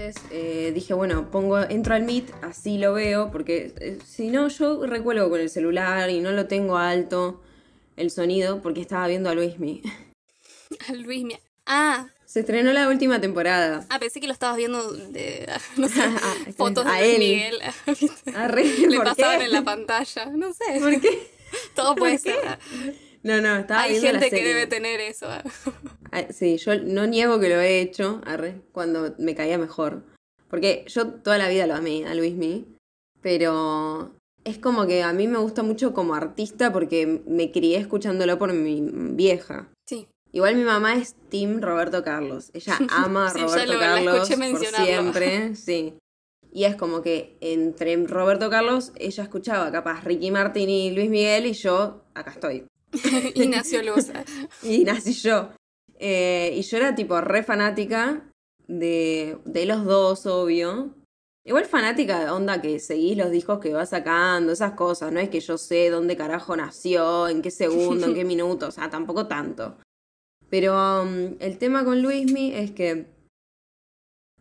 Entonces eh, dije, bueno, pongo, entro al Meet, así lo veo, porque eh, si no, yo recuelgo con el celular y no lo tengo alto el sonido porque estaba viendo a Luismi. A Luismi. Ah. Se estrenó la última temporada. Ah, pensé que lo estabas viendo de no sé, ah, fotos de Miguel. A ah, Le pasaban en la pantalla. No sé. ¿Por qué? Todo puede ser. No, no, estaba viendo la serie. que debe tener eso. Ah, sí, yo no niego que lo he hecho cuando me caía mejor. Porque yo toda la vida lo amé a Luis Miguel, pero es como que a mí me gusta mucho como artista porque me crié escuchándolo por mi vieja. Sí. Igual mi mamá es Tim Roberto Carlos. Ella ama a Roberto Carlos por siempre. Sí. Y es como que entre Roberto Carlos, ella escuchaba capaz Ricky Martin y Luis Miguel y yo acá estoy. y nació y nací yo. Eh, y yo era tipo re fanática de, los dos, obvio. Igual fanática, de onda que seguís los discos que va sacando, esas cosas, no es que yo sé dónde carajo nació, en qué segundo, en qué minuto, o sea, tampoco tanto. Pero um, el tema con Luismi es que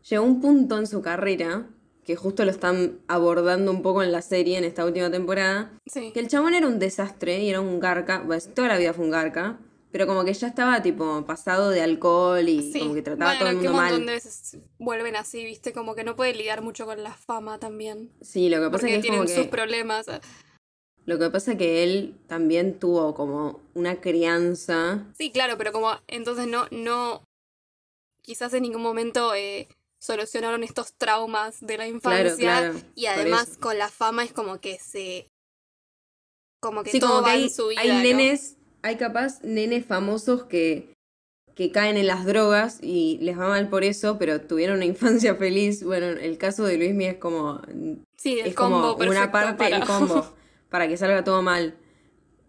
llegó un punto en su carrera, que justo lo están abordando un poco en la serie en esta última temporada, que el chabón era un desastre y era un garca, pues, toda la vida fue un garca, pero como que ya estaba tipo pasado de alcohol y como que trataba todo el mundo mal. veces vuelven así, viste, como que no puede lidiar mucho con la fama también. Sí, lo que pasa es que tienen sus problemas. Lo que pasa es que él también tuvo como una crianza. Sí, claro, pero como entonces no, no, quizás en ningún momento eh, solucionaron estos traumas de la infancia. y además con la fama es como que se... Como que sí, hay, en su hay nenes hay capaz nenes famosos que, que caen en las drogas y les va mal por eso, pero tuvieron una infancia feliz. Bueno, el caso de Luismi es como. Sí, el es combo como una parte el combo para que salga todo mal.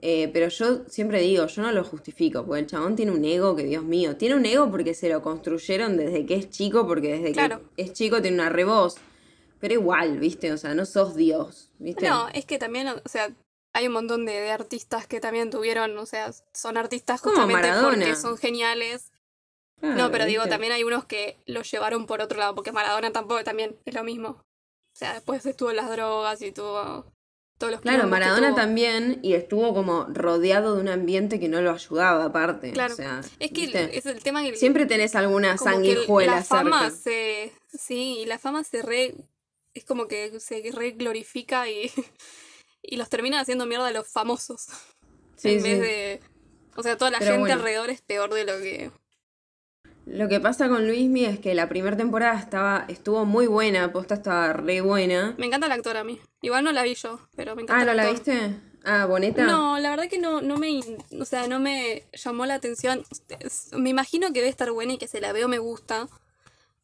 Eh, pero yo siempre digo, yo no lo justifico, porque el chabón tiene un ego que, Dios mío, tiene un ego porque se lo construyeron desde que es chico, porque desde que es chico tiene una rebos. Pero igual, ¿viste? O sea, no sos Dios, No, es que también, o sea, hay un montón de, artistas que también tuvieron, o sea, son artistas justamente porque son geniales. Ah, no, pero digo, también hay unos que lo llevaron por otro lado, porque Maradona tampoco también es lo mismo. O sea, después estuvo en las drogas y tuvo todos los Claro, Maradona también, y estuvo como rodeado de un ambiente que no lo ayudaba, aparte. Claro. es que es el tema que. Siempre tenés alguna sanguijuela La fama cerca. se. Sí, y la fama se re. Es como que se re glorifica y. y los terminan haciendo mierda a los famosos. Sí, en vez de. O sea, toda la gente alrededor es peor de lo que. Lo que pasa con Luismi es que la primera temporada estaba, estuvo muy buena, posta estaba re buena. Me encanta la actora a mí. Igual no la vi yo, pero me encanta. Ah, ¿no la viste? Ah, Boneta. No, la verdad que no, no me, o sea, no me llamó la atención. Me imagino que debe estar buena y que se la veo me gusta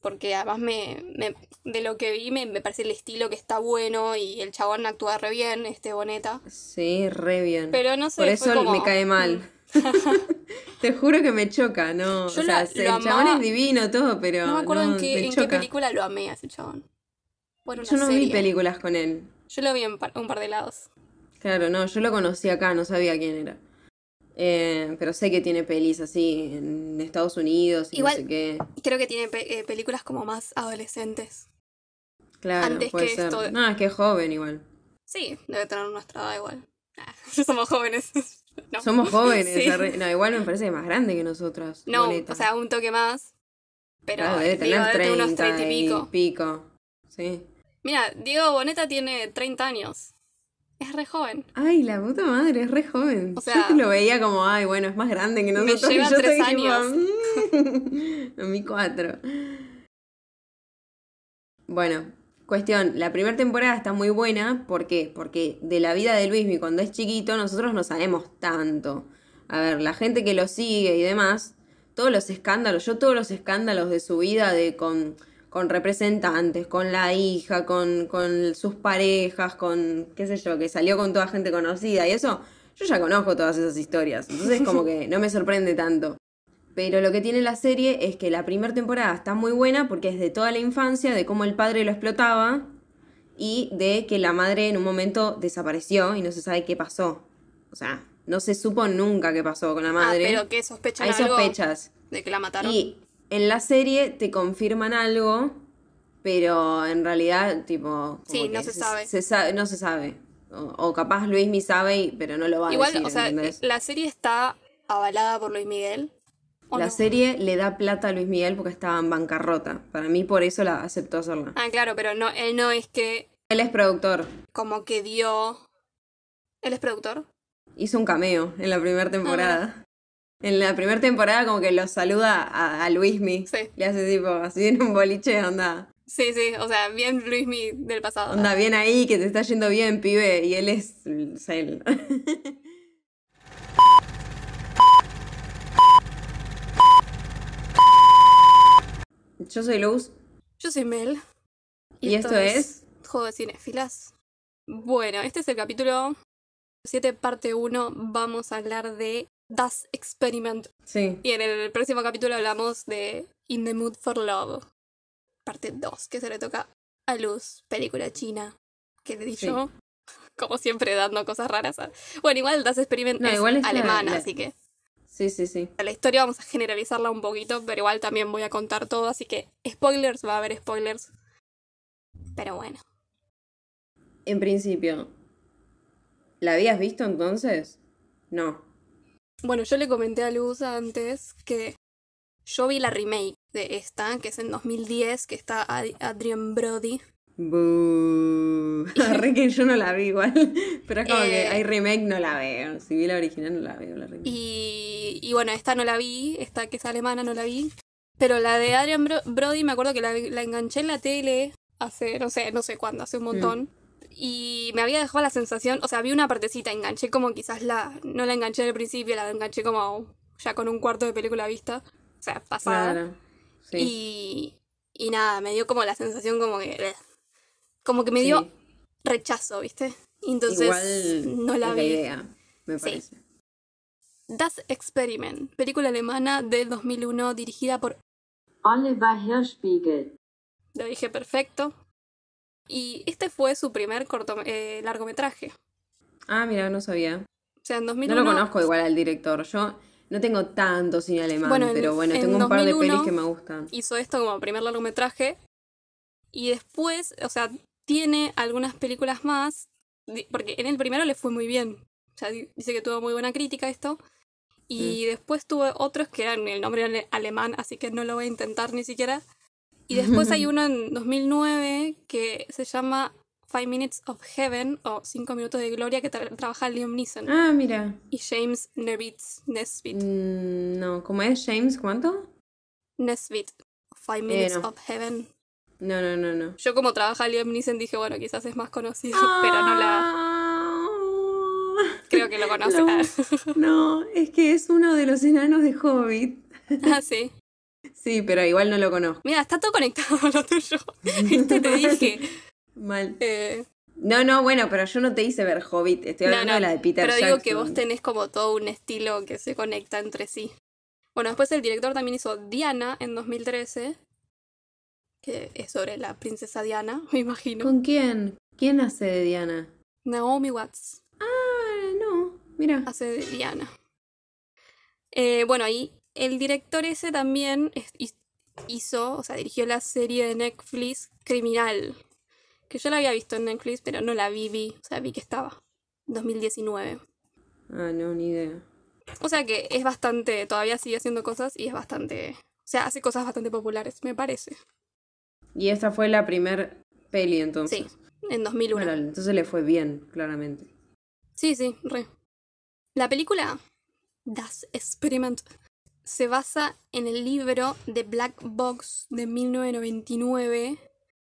porque además me, de lo que vi me, parece el estilo que está bueno y el chabón actúa re bien, este Boneta. Sí, re bien. Pero no sé. Por eso me cae mal. Mm. Te juro que me choca, ¿no? o sea, el chabón es divino, todo, pero. No me acuerdo en, qué, película lo amé ese chabón. yo no vi películas con él. Yo lo vi en un par de lados. Claro, no, yo lo conocí acá, no sabía quién era. Eh, pero sé que tiene pelis así en Estados Unidos y no sé qué. Creo que tiene eh, películas como más adolescentes. Claro, Antes que Esto... No, es que es joven igual. Sí, debe tener una estrada igual. Ah, somos jóvenes. Somos jóvenes. No, igual me parece más grande que nosotros No, o sea, un toque más. Pero debe tener unos 30 y pico. Sí. Mira, Diego Boneta tiene 30 años es re joven. Ay, la puta madre, es re joven. O sea, lo veía como, ay, bueno, es más grande que nosotros. Me lleva tres años. Mm". a mí cuatro. Bueno, cuestión, la primera temporada está muy buena. ¿Por qué? Porque de la vida de Luis Luismi cuando es chiquito, nosotros no sabemos tanto. A ver, la gente que lo sigue y demás, todos los escándalos, yo todos los escándalos de su vida de con con representantes, con la hija, con, sus parejas, con qué sé yo, que salió con toda gente conocida y eso, yo ya conozco todas esas historias, entonces como que no me sorprende tanto. Pero lo que tiene la serie es que la primera temporada está muy buena porque es de toda la infancia, de cómo el padre lo explotaba y de que la madre en un momento desapareció y no se sabe qué pasó. O sea, no se supo nunca qué pasó con la ah, madre. pero que sospechan Hay sospechas. de que la mataron en la serie te confirman algo, pero en realidad, tipo. Sí, no se, sabe. Se no se sabe. O, capaz Luis mi sabe, pero no lo va a decir. Igual, o sea, la serie está avalada por Luis Miguel. La serie le da plata a Luis Miguel porque estaba en bancarrota. Para mí, por eso la aceptó hacerla. Ah, claro, pero no, él no es que. Él es productor. Como que dio. ¿Él es productor? Hizo un cameo en la primera ah, temporada. En la primera temporada como que los saluda a, Luismi. Sí. Le hace tipo así en un boliche, onda. Sí, sí, o sea, bien Luismi del pasado. Anda bien ahí, que te está yendo bien, pibe. Y él es él. Yo soy Luz. Yo soy Mel. Y, esto, es... es... Juego de Cinefilas. Bueno, este es el capítulo 7, parte 1. Vamos a hablar de Das Experiment. Sí. Y en el próximo capítulo hablamos de In the Mood for Love, parte 2, que se le toca a Luz, película china, que le dicho como siempre dando cosas raras. A... Bueno, igual Das Experiment es, alemana, así que... Sí, sí, sí. La historia vamos a generalizarla un poquito, pero igual también voy a contar todo, así que spoilers, va a haber spoilers. Pero bueno. En principio, ¿la habías visto entonces? No. Bueno, yo le comenté a Luz antes que yo vi la remake de esta, que es en 2010, que está Adrian Brody. La Re que yo no la vi igual. Pero es como que eh. hay remake, no la veo. Si vi la original, no la veo. La remake. Y, bueno, esta no la vi, esta que es alemana, no la vi. Pero la de Adrian Brody, me acuerdo que la, enganché en la tele hace, no sé, no sé cuándo, hace un mm. montón y me había dejado la sensación, o sea, vi una partecita, enganché como quizás la, no la enganché al principio, la enganché como ya con un cuarto de película vista, o sea, pasada. y, y, nada, me dio como la sensación como que, eh, como que me dio rechazo, ¿viste? Entonces no la vi. me parece. Das Experiment, película alemana de 2001 dirigida por Oliver Hirschbiegel Lo dije perfecto, y este fue su primer corto, eh, largometraje. Ah, mira, no sabía. O sea, en No lo conozco igual al director. Yo no tengo tanto cine alemán, pero bueno, tengo un par de pelis que me gustan. Hizo esto como primer largometraje. Y después, o sea, tiene algunas películas más. Porque en el primero le fue muy bien. O sea, dice que tuvo muy buena crítica esto. Y mm. después tuvo otros que eran el nombre alemán, así que no lo voy a intentar ni siquiera. Y después hay uno en 2009 que se llama Five Minutes of Heaven o Cinco Minutos de Gloria que trabaja Liam Neeson. Ah, mira. Y James Nervitz, Nesbitt. Mm, no, ¿cómo es James? ¿Cuánto? Nesbit Five eh, Minutes of Heaven. No, no, no, no. Yo como trabaja Liam Neeson dije, bueno, quizás es más conocido, ah. pero no la... Creo que lo conoce. no, es que es uno de los enanos de Hobbit. Ah, sí. Sí, pero igual no lo conozco. Mira, está todo conectado con lo tuyo. te dije. Mal. Eh, no, no, bueno, pero yo no te hice ver Hobbit. Estoy hablando de la de Peter Pero digo que vos tenés como todo un estilo que se conecta entre sí. Bueno, después el director también hizo Diana en 2013. Que es sobre la princesa Diana, me imagino. ¿Con quién? ¿Quién hace de Diana? Naomi Watts. Ah, no, mira. Hace de Diana. Eh, bueno, ahí el director ese también hizo, o sea, dirigió la serie de Netflix Criminal, que yo la había visto en Netflix, pero no la vi, vi, o sea, vi que estaba, 2019. Ah, no, ni idea. O sea que es bastante, todavía sigue haciendo cosas y es bastante, o sea, hace cosas bastante populares, me parece. Y esta fue la primer peli entonces. Sí, en 2001. entonces le fue bien, claramente. Sí, sí, re. La película Das Experiment se basa en el libro de Black Box de 1999,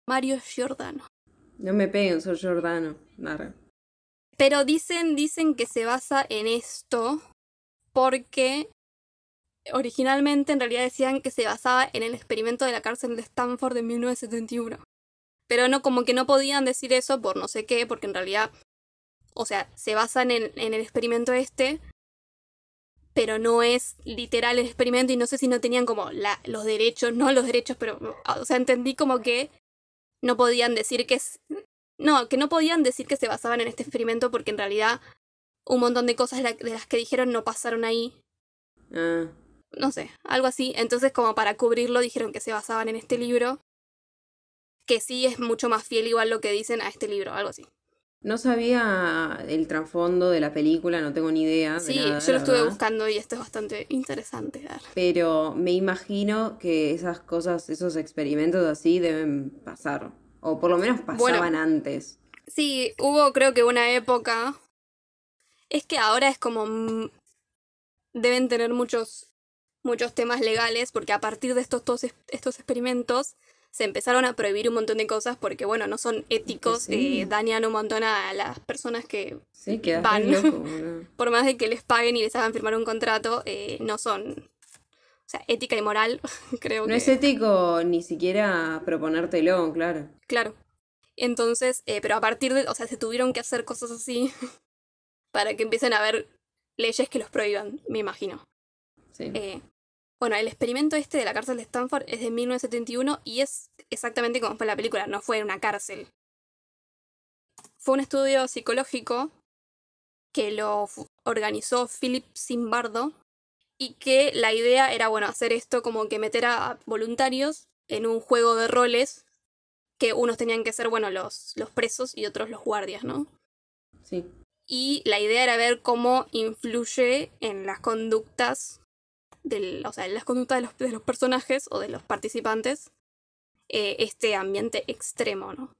Mario Giordano. No me peguen, soy Giordano. Nada. Pero dicen, dicen que se basa en esto porque originalmente en realidad decían que se basaba en el experimento de la cárcel de Stanford de 1971. Pero no, como que no podían decir eso por no sé qué, porque en realidad, o sea, se basan en, en el experimento este, pero no es literal el experimento y no sé si no tenían como los derechos, no los derechos, pero, o sea, entendí como que no podían decir que es, no, que no podían decir que se basaban en este experimento porque en realidad un montón de cosas de las que dijeron no pasaron ahí. Ah. No sé, algo así. Entonces como para cubrirlo dijeron que se basaban en este libro, que sí es mucho más fiel igual lo que dicen a este libro, algo así. No sabía el trasfondo de la película, no tengo ni idea. Sí, yo lo estuve buscando y esto es bastante interesante. Pero me imagino que esas cosas, esos experimentos así deben pasar. O por lo menos pasaban antes. Sí, hubo creo que una época. Es que ahora es como. Deben tener muchos, muchos temas legales, porque a partir de estos, estos experimentos se empezaron a prohibir un montón de cosas porque, bueno, no son éticos, eh, dañan un montón a las personas que sí, van. Por más de que les paguen y les hagan firmar un contrato, eh, no son. O sea, ética y moral, creo no que. No es ético ni siquiera proponértelo, claro. Claro. Entonces, eh, pero a partir de. O sea, se tuvieron que hacer cosas así para que empiecen a haber leyes que los prohíban, me imagino. Sí. Bueno, el experimento este de la cárcel de Stanford es de 1971 y es exactamente como fue la película, no fue una cárcel. Fue un estudio psicológico que lo organizó Philip Zimbardo y que la idea era, bueno, hacer esto como que meter a voluntarios en un juego de roles que unos tenían que ser, bueno, los, los presos y otros los guardias, ¿no? Sí. Y la idea era ver cómo influye en las conductas de, las conductas de los, personajes o de los participantes eh, este ambiente extremo, ¿no?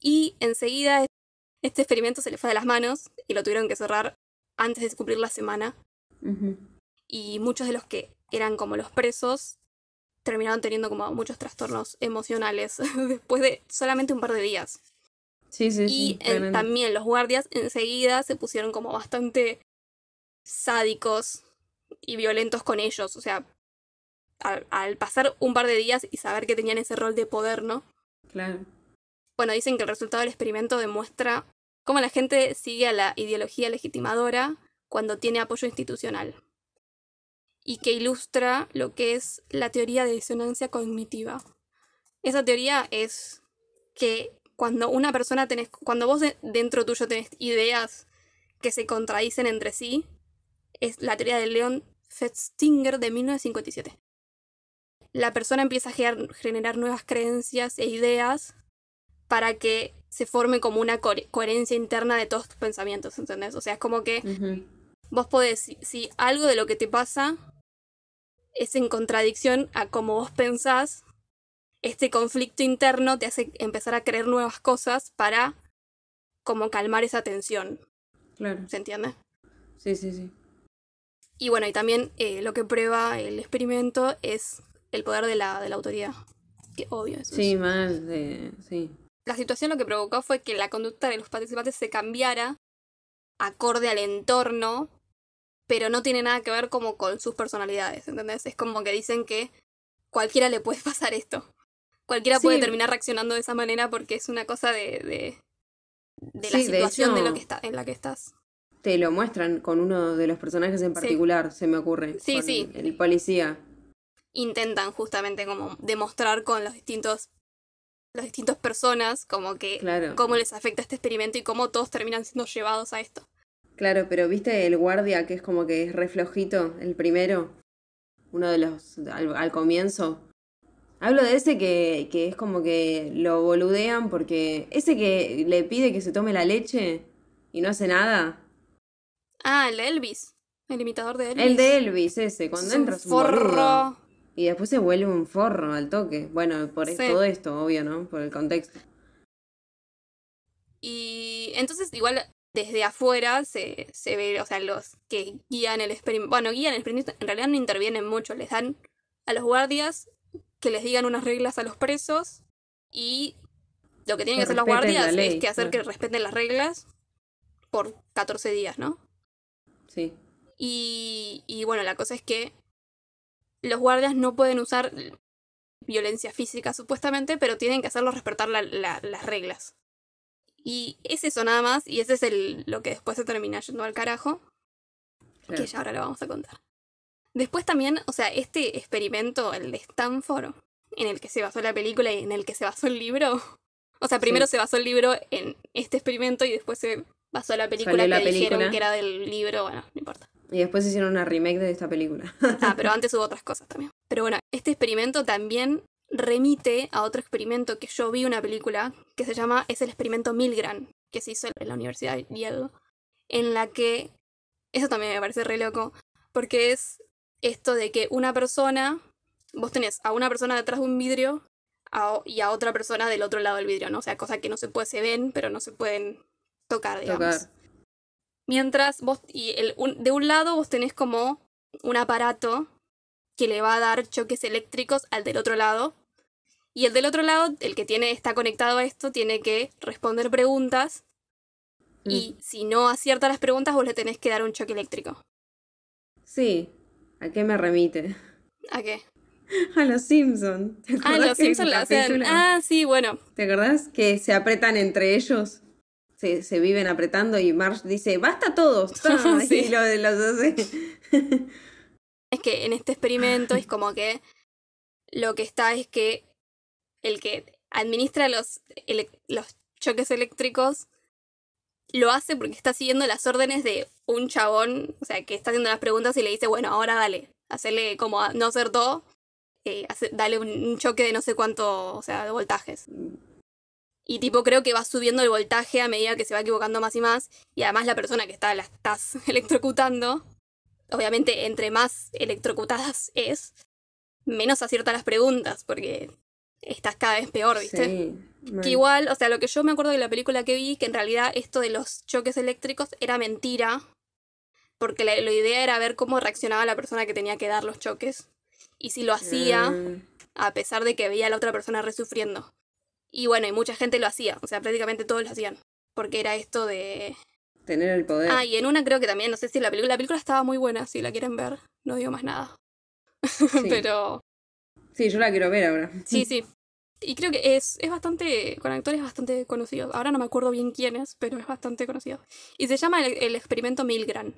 Y enseguida este experimento se le fue de las manos y lo tuvieron que cerrar antes de cumplir la semana. Y muchos de los que eran como los presos terminaron teniendo como muchos trastornos emocionales después de solamente un par de días. y también los guardias enseguida se pusieron como bastante sádicos y violentos con ellos. O sea, al, pasar un par de días y saber que tenían ese rol de poder, ¿no? Claro. Bueno, dicen que el resultado del experimento demuestra cómo la gente sigue a la ideología legitimadora cuando tiene apoyo institucional y que ilustra lo que es la teoría de disonancia cognitiva. Esa teoría es que cuando una persona tenés, cuando vos dentro tuyo tenés ideas que se contradicen entre sí, es la teoría de Leon Festinger de 1957. La persona empieza a generar nuevas creencias e ideas para que se forme como una coherencia interna de todos tus pensamientos, ¿entendés? O sea, es como que vos podés, si, algo de lo que te pasa es en contradicción a cómo vos pensás, este conflicto interno te hace empezar a creer nuevas cosas para como calmar esa tensión. Claro. ¿Se entiende? Sí, sí, sí. Y bueno, y también eh, lo que prueba el experimento es el poder de la, de la autoridad. Que obvio eso. Sí, más de, sí. La situación lo que provocó fue que la conducta de los participantes se cambiara acorde al entorno, pero no tiene nada que ver como con sus personalidades, ¿entendés? Es como que dicen que cualquiera le puede pasar esto. Cualquiera puede terminar reaccionando de esa manera porque es una cosa de, la situación de, lo que está, en la que estás te lo muestran con uno de los personajes en particular, se me ocurre. Sí, sí. El policía. Intentan justamente como demostrar con los distintos las distintas personas como que claro. cómo les afecta este experimento y cómo todos terminan siendo llevados a esto. Claro, pero viste el guardia que es como que es reflojito, el primero, uno de los al, comienzo. Hablo de ese que, que, es como que lo boludean porque ese que le pide que se tome la leche y no hace nada. Ah, el de Elvis. El imitador de Elvis. El de Elvis, ese, cuando entras un forro. y después se vuelve un forro al toque. Bueno, por todo esto, obvio, ¿no? Por el contexto. Y entonces igual desde afuera se, ve, o sea, los que guían el experimento, bueno, guían el experimento, en realidad no intervienen mucho, les dan a los guardias que les digan unas reglas a los presos y lo que tienen que, hacer los guardias es que hacer que respeten las reglas por 14 días, ¿no? Sí. Y, bueno, la cosa es que los guardias no pueden usar violencia física supuestamente, pero tienen que hacerlo respetar las reglas. Y es eso nada más, y ese es el, lo que después se termina yendo al carajo, que ya ahora lo vamos a contar. Después también, o sea, este experimento, el de Stanford, en el que se basó la película y en el que se basó el libro, o sea, primero se basó el libro en este experimento y después se Pasó la película que dijeron que era del libro, bueno, no importa. Y después hicieron una remake de esta película. ah, pero antes hubo otras cosas también. Pero bueno, este experimento también remite a otro experimento que yo vi una película que se llama es el experimento Milgram que se hizo en la Universidad de Yale en la que eso también me parece re loco porque es esto de que una persona vos tenés a una persona detrás de un vidrio y a otra persona del otro lado del vidrio, ¿no? O sea, cosas que no se pueden, se ven, pero no se pueden tocar, digamos. Mientras vos, y el, de un lado vos tenés como un aparato que le va a dar choques eléctricos al del otro lado. Y el del otro lado, el que tiene, está conectado a esto, tiene que responder preguntas. Mm. Y si no acierta las preguntas, vos le tenés que dar un choque eléctrico. Sí. ¿A qué me remite? ¿A qué? A los Simpsons. Ah, los Simpsons Ah, sí, bueno. ¿Te acordás que se apretan entre ellos? se, viven apretando y Marsh dice, basta todos. Lo, los es que en este experimento es como que lo que está es que el que administra los, los choques eléctricos lo hace porque está siguiendo las órdenes de un chabón, o sea, que está haciendo las preguntas y le dice, bueno, ahora dale, hacerle como no hacer todo eh, dale un, un, choque de no sé cuánto, o sea, de voltajes. Y tipo, creo que va subiendo el voltaje a medida que se va equivocando más y más. Y además la persona que está, la estás electrocutando, obviamente entre más electrocutadas es, menos acierta las preguntas, porque estás cada vez peor, ¿viste? Que igual, o sea, lo que yo me acuerdo de la película que vi, que en realidad esto de los choques eléctricos era mentira, porque la, idea era ver cómo reaccionaba la persona que tenía que dar los choques. Y si lo hacía, mm. a pesar de que veía a la otra persona resufriendo. Y bueno, y mucha gente lo hacía, o sea, prácticamente todos lo hacían, porque era esto de... Tener el poder. Ah, y en una creo que también, no sé si la película, la película estaba muy buena, si la quieren ver, no digo más nada. Pero... Sí, yo la quiero ver ahora. Sí, sí. Y creo que es, es bastante, con actores bastante conocidos. Ahora no me acuerdo bien quién es, pero es bastante conocido. Y se llama el, experimento Milgram,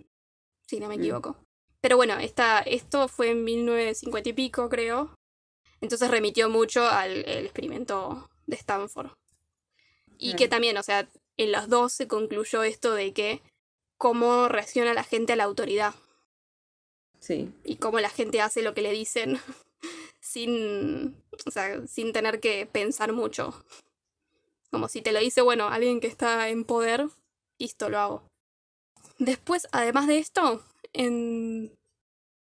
si no me mm. equivoco. Pero bueno, esta, esto fue en 1950 y pico, creo. Entonces remitió mucho al experimento de Stanford. Y que también, o sea, en los dos se concluyó esto de que cómo reacciona la gente a la autoridad. Sí. Y cómo la gente hace lo que le dicen sin, sin tener que pensar mucho. Como si te lo dice, bueno, alguien que está en poder, esto lo hago. Después, además de esto, en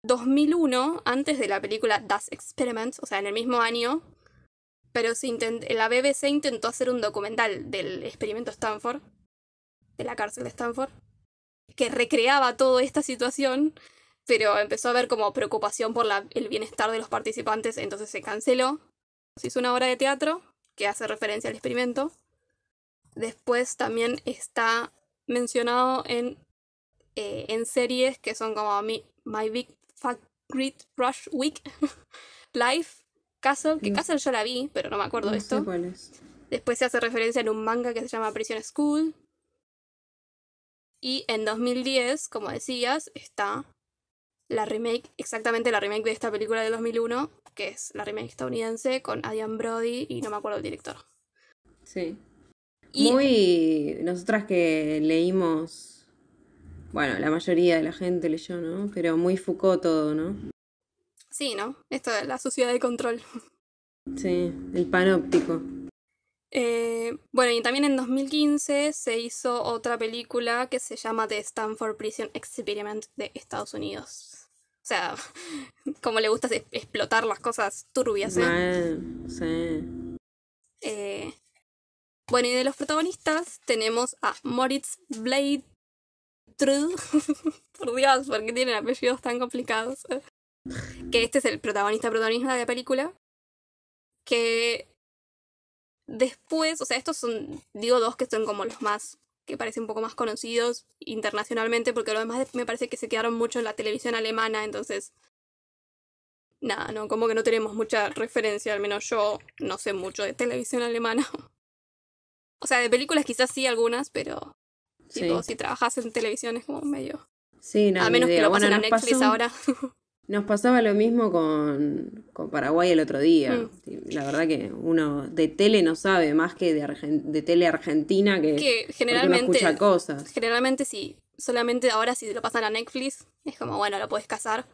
2001, antes de la película Das Experiments, o sea, en el mismo año, pero la BBC intentó hacer un documental del experimento Stanford, de la cárcel de Stanford, que recreaba toda esta situación, pero empezó a haber como preocupación por el bienestar de los participantes, entonces se canceló. Se hizo una obra de teatro que hace referencia al experimento. Después también está mencionado en, eh, en series que son como My, My Big Fat Rush Week, Life, Castle, que mm. caso yo la vi, pero no me acuerdo de esto. Después se hace referencia en un manga que se llama Prison School. Y en 2010, como decías, está la remake, exactamente la remake de esta película de 2001, que es la remake estadounidense con Adrian Brody y no me acuerdo el director. Sí. Muy. Nosotras que leímos bueno, la mayoría de la gente leyó, ¿no? Pero muy Foucault todo, ¿no? Sí, ¿no? Esto de la sociedad de control. Sí, el panóptico. Eh, bueno, y también en 2015 se hizo otra película que se llama The Stanford Prison Experiment de Estados Unidos. O sea, como le gusta explotar las cosas turbias, ¿eh? Sí. Eh, bueno, y de los protagonistas tenemos a Moritz Blade Por Dios, qué tienen apellidos tan complicados que este es el protagonista protagonista de la película, que después, o sea, estos son, digo dos que son como los más, que parecen un poco más conocidos internacionalmente, porque los demás me parece que se quedaron mucho en la televisión alemana, entonces, nada, no, como que no tenemos mucha referencia, al menos yo no sé mucho de televisión alemana. O sea, de películas quizás sí algunas, pero si trabajas en televisión es como medio... Sí, no, a menos que lo pasen en Netflix ahora. Nos pasaba lo mismo con, Paraguay el otro día. Mm. La verdad que uno de tele no sabe más que de, de tele argentina que, generalmente escucha cosas. Generalmente sí. Solamente ahora si lo pasan a Netflix es como, bueno, lo puedes casar.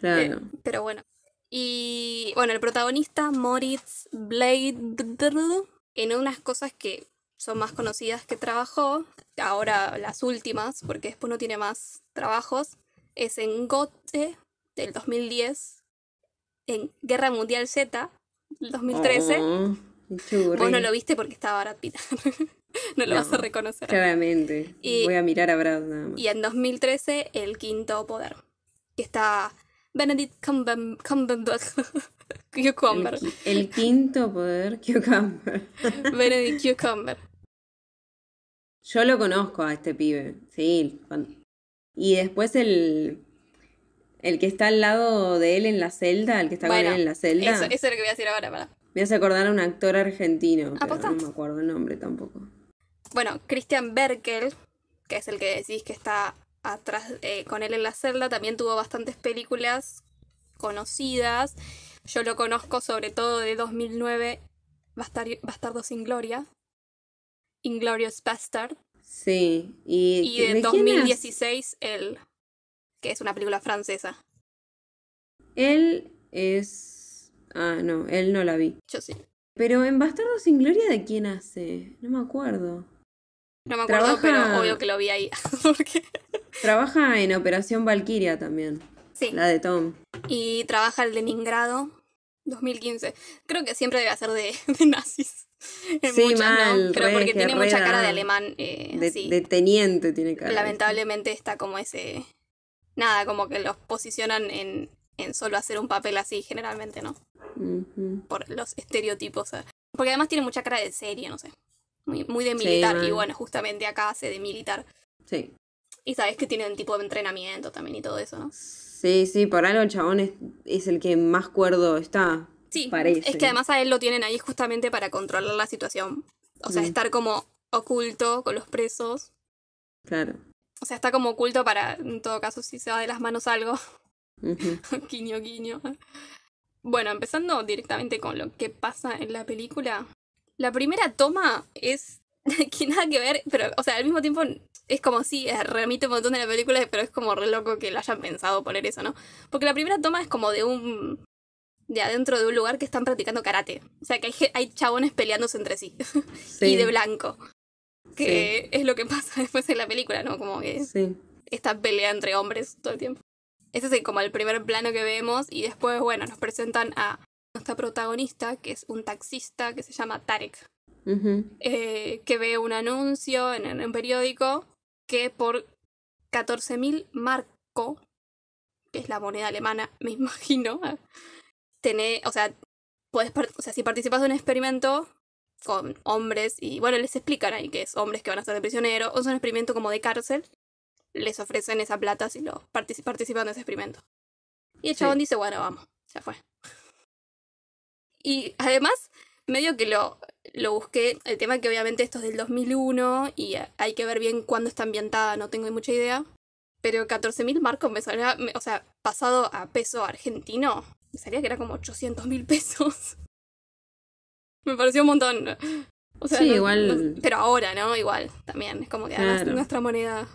Claro. Eh, pero bueno. Y bueno, el protagonista, Moritz Blade, en unas cosas que son más conocidas que trabajó, ahora las últimas, porque después no tiene más trabajos, es en Gote, del 2010, en Guerra Mundial Z, el 2013. Vos no lo viste porque estaba Brad Pitt. no lo vas a reconocer. Claramente. Voy a mirar a Brad Y en 2013, El Quinto Poder, que está Benedict Cumberbatch. Cucumber. El, el, quinto poder, Cucumber. Benedict Cucumber. Yo lo conozco a este pibe, sí. Y después el, el que está al lado de él en la celda, el que está con él en la celda. Eso, eso, es lo que voy a decir ahora, Me hace acordar a un actor argentino. Pero no me acuerdo el nombre tampoco. Bueno, Christian Berkel, que es el que decís que está atrás eh, con él en la celda, también tuvo bastantes películas conocidas. Yo lo conozco sobre todo de 2009, Bastardos Bastardo sin Gloria, Inglorious Bastard. Sí, y, y ¿de 2016 el que es una película francesa. Él es... Ah, no, él no la vi. Yo sí. Pero en Bastardo sin Gloria, ¿de quién hace? No me acuerdo. No me acuerdo, pero obvio que lo vi ahí. Trabaja en Operación Valkyria también. Sí. La de Tom. Y trabaja en Leningrado 2015. Creo que siempre debe ser de, nazis. sí, mal. Creo porque tiene mucha cara de alemán. Eh, de, teniente tiene cara. Lamentablemente está como ese, nada, como que los posicionan en, solo hacer un papel así generalmente, ¿no? Por los estereotipos. Porque además tiene mucha cara de serie, no sé. Muy, de militar. y bueno, justamente acá hace de militar. Sí. Y sabes que tienen un tipo de entrenamiento también y todo eso, ¿no? Sí, sí, por algo el chabón es, el que más cuerdo está. Sí, parece. es que además a él lo tienen ahí justamente para controlar la situación. O sea, mm. estar como oculto con los presos. Claro. O sea, está como oculto para, en todo caso, si se va de las manos algo. guiño guiño quiño, Bueno, empezando directamente con lo que pasa en la película. La primera toma es que nada que ver, pero, o sea, al mismo tiempo es como si eh, remite un montón de la película, pero es como re loco que lo hayan pensado poner eso, ¿no? Porque la primera toma es como de un. de adentro de un lugar que están practicando karate. O sea, que hay, chabones peleándose entre sí. y de blanco que es lo que pasa después en la película, ¿no? Como que esta pelea entre hombres todo el tiempo. Ese es como el primer plano que vemos y después, bueno, nos presentan a nuestra protagonista, que es un taxista que se llama Tarek, eh, que ve un anuncio en, un periódico que por 14.000 marco, que es la moneda alemana, me imagino, ah, tenés, o sea, puedes o sea, si participas de un experimento, con hombres y bueno, les explican ahí que es hombres que van a ser de prisionero, o es un experimento como de cárcel, les ofrecen esa plata si lo participan de ese experimento. Y el chabón dice, bueno, vamos, ya fue. Y además, medio que lo, lo busqué, el tema que obviamente esto es del 2001 y hay que ver bien cuándo está ambientada, no tengo mucha idea. Pero 14.000 marcos me salía, o sea, pasado a peso argentino, me salía que era como 800 mil pesos me pareció un montón. O sea, igual. pero ahora, ¿no? Igual, también. Es como que ah, nuestra moneda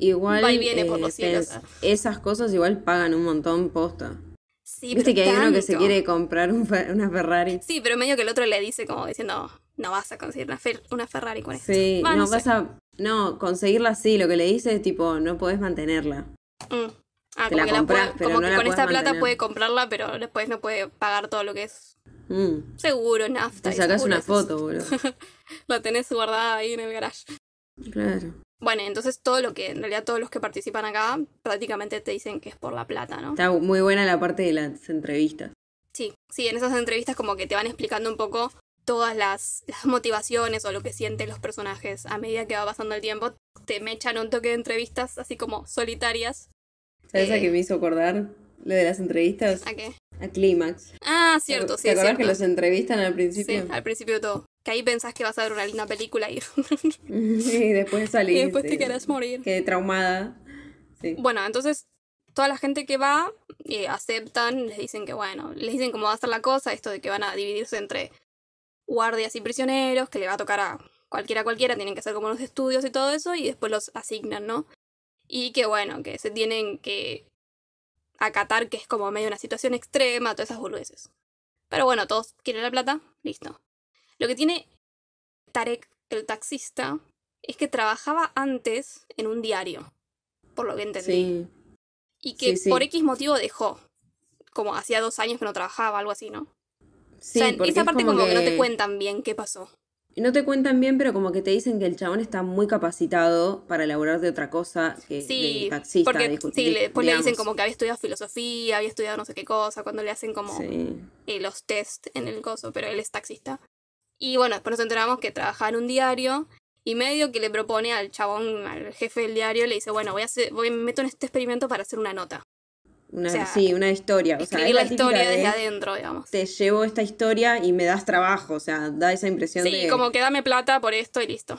igual, va y viene por los eh, cielos. Esas cosas igual pagan un montón posta. Sí, Viste que hay uno que se quiere comprar una Ferrari. Sí, pero medio que el otro le dice como diciendo, no vas a conseguir una, Ferrari con esto. Sí, no, vas a... No, conseguirla sí, lo que le dice es tipo, no podés mantenerla. Mm. Ah, como que con esta plata puede comprarla, pero después no puede pagar todo lo que es mm. seguro, nafta. Te sacas una foto, boludo. la tenés guardada ahí en el garage. Claro. Bueno, entonces todo lo que, en realidad todos los que participan acá, prácticamente te dicen que es por la plata, ¿no? Está muy buena la parte de las entrevistas. Sí, sí, en esas entrevistas como que te van explicando un poco todas las, las, motivaciones o lo que sienten los personajes a medida que va pasando el tiempo. Te me echan un toque de entrevistas así como solitarias ¿Sabes a eh. qué me hizo acordar? Lo de las entrevistas. ¿A qué? A Clímax. Ah, cierto, cierto sí. ¿Te acordás que los entrevistan al principio? Sí, al principio todo. Que ahí pensás que vas a ver una linda película y. y después salís. Y después te querés morir. Qué traumada. Bueno, entonces toda la gente que va eh, aceptan, les dicen que bueno, les dicen cómo va a ser la cosa, esto de que van a dividirse entre guardias y prisioneros, que le va a tocar a cualquiera cualquiera, tienen que hacer como los estudios y todo eso, y después los asignan, ¿no? y que bueno, que se tienen que acatar que es como medio una situación extrema, todas esas boludeces. Pero bueno, todos quieren la plata, listo. Lo que tiene Tarek, el taxista, es que trabajaba antes en un diario, por lo que entendí. Y que por X motivo dejó, como hacía dos años que no trabajaba, algo así, ¿no? Sí, o sea, esa parte como, que no te cuentan bien qué pasó no te cuentan bien, pero como que te dicen que el chabón está muy capacitado para elaborar de otra cosa que sí, taxista. sí, le, pues le dicen como que había estudiado filosofía, había estudiado no sé qué cosa, cuando le hacen como eh, los test en el coso, pero él es taxista. Y bueno, después nos enteramos que trabajaba en un diario y medio que le propone al chabón, al jefe del diario, le dice, bueno, voy a hacer, voy, me meto en este experimento para hacer una nota. Una, sí, una historia. O sea, la, historia de, desde adentro, digamos. Te llevo esta historia y me das trabajo, o sea, da esa impresión de... Sí, como que dame plata por esto y listo.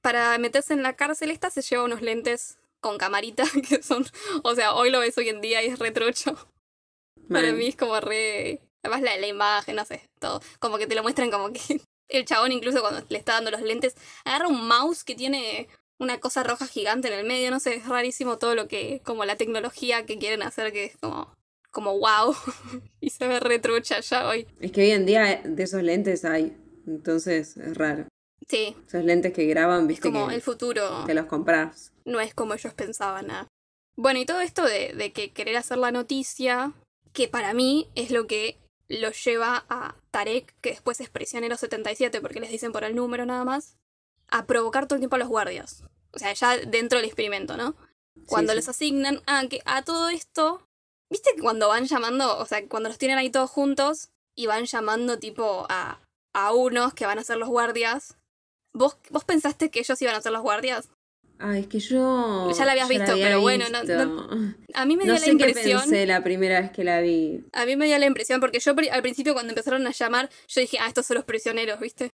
Para meterse en la cárcel esta se lleva unos lentes con camarita que son... O sea, hoy lo ves hoy en día y es retrocho. Para mí es como re... Además la, la imagen, no sé, todo. Como que te lo muestran como que... El chabón incluso cuando le está dando los lentes, agarra un mouse que tiene una cosa roja gigante en el medio, no sé, es rarísimo todo lo que, como la tecnología que quieren hacer, que es como, como wow, y se ve retrucha ya hoy. Es que hoy en día eh, de esos lentes hay, entonces es raro. Sí. Esos lentes que graban, viste. Como el futuro. Te los compras. No es como ellos pensaban. Bueno, y todo esto de, de que querer hacer la noticia, que para mí es lo que lo lleva a Tarek, que después es prisionero 77 porque les dicen por el número nada más, a provocar todo el tiempo a los guardias. O sea, ya dentro del experimento, ¿no? Cuando los les asignan ah, que a todo esto, ¿viste que cuando van llamando, o sea, cuando los tienen ahí todos juntos y van llamando tipo a, unos que van a ser los guardias? ¿Vos, ¿Vos pensaste que ellos iban a ser los guardias? Ay, es que yo. Ya la habías visto, pero bueno, no, A mí me dio la impresión. pensé la primera vez que la vi. A mí me dio la impresión, porque yo al principio, cuando empezaron a llamar, yo dije, ah, estos son los prisioneros, ¿viste?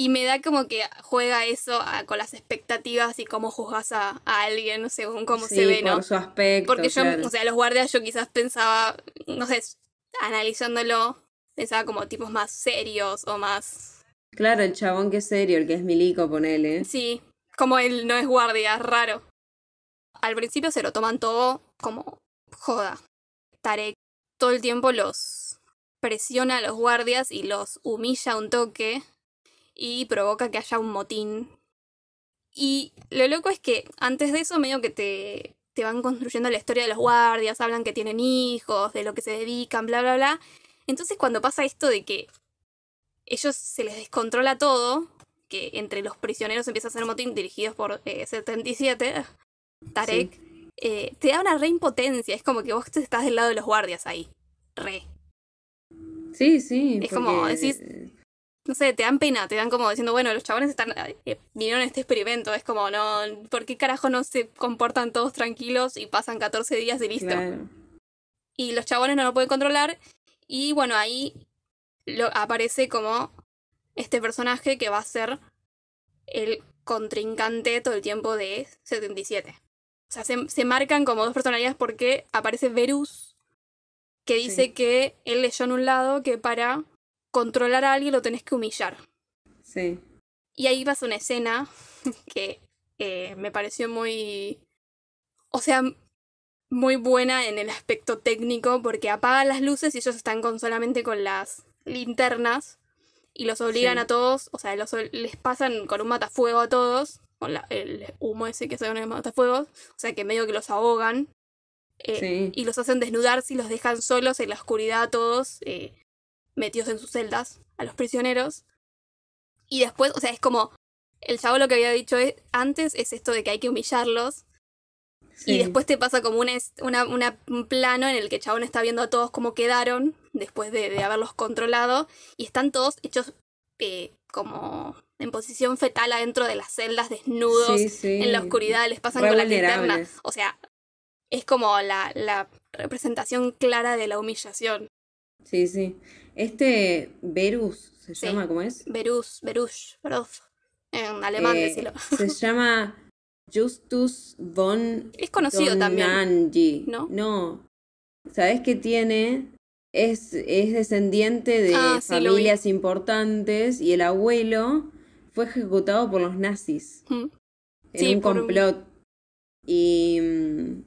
Y me da como que juega eso ah, con las expectativas y cómo juzgas a, alguien según cómo se ve, ¿no? su aspecto. Porque yo, o sea, los guardias yo quizás pensaba, no sé, analizándolo, pensaba como tipos más serios o más. Claro, el chabón que es serio, el que es milico, ponele. Sí, como él no es guardia, raro. Al principio se lo toman todo como joda. Tarek todo el tiempo los presiona a los guardias y los humilla un toque y provoca que haya un motín. Y lo loco es que antes de eso medio que te, van construyendo la historia de los guardias, hablan que tienen hijos, de lo que se dedican, bla, bla, bla. Entonces cuando pasa esto de que ellos se les descontrola todo, que entre los prisioneros empieza a ser motín dirigidos por 77, eh, Tarek, eh, te da una re impotencia. Es como que vos estás del lado de los guardias ahí. Re. Sí, sí. Es como decís, no sé, te dan pena, te dan como diciendo, bueno, los chabones están, eh, vinieron este experimento, es como, no, ¿por qué carajo no se comportan todos tranquilos y pasan 14 días y listo? Y los chabones no lo pueden controlar y bueno, ahí aparece como este personaje que va a ser el contrincante todo el tiempo de 77. O sea, se, marcan como dos personalidades porque aparece Verus, que dice que él leyó en un lado que para controlar a alguien lo tenés que humillar. Sí. Y ahí pasa una escena que eh, me pareció muy. O sea, muy buena en el aspecto técnico, porque apagan las luces y ellos están con, solamente con las linternas y los obligan a todos, o sea, les pasan con un matafuego a todos, con el humo ese que sale en el matafuegos, o sea, que medio que los ahogan. Eh, y los hacen desnudarse y los dejan solos en la oscuridad a todos. Eh, metidos en sus celdas a los prisioneros. Y después, o sea, es como, el chavo lo que había dicho es, antes es esto de que hay que humillarlos. Y después te pasa como un, una, plano en el que el chabón está viendo a todos cómo quedaron después de, haberlos controlado. Y están todos hechos eh, como en posición fetal adentro de las celdas, desnudos, en la oscuridad, les pasan con la linterna. O sea, es como la, la representación clara de la humillación. Sí, sí. Este Verus, ¿se llama cómo es? Verus, Verus, prof. En alemán, eh, decirlo. Se llama Justus von. Es conocido también. ¿no? No. ¿Sabes qué tiene? Es, descendiente de ah, familias importantes y el abuelo fue ejecutado por los nazis en un complot. Y, mm,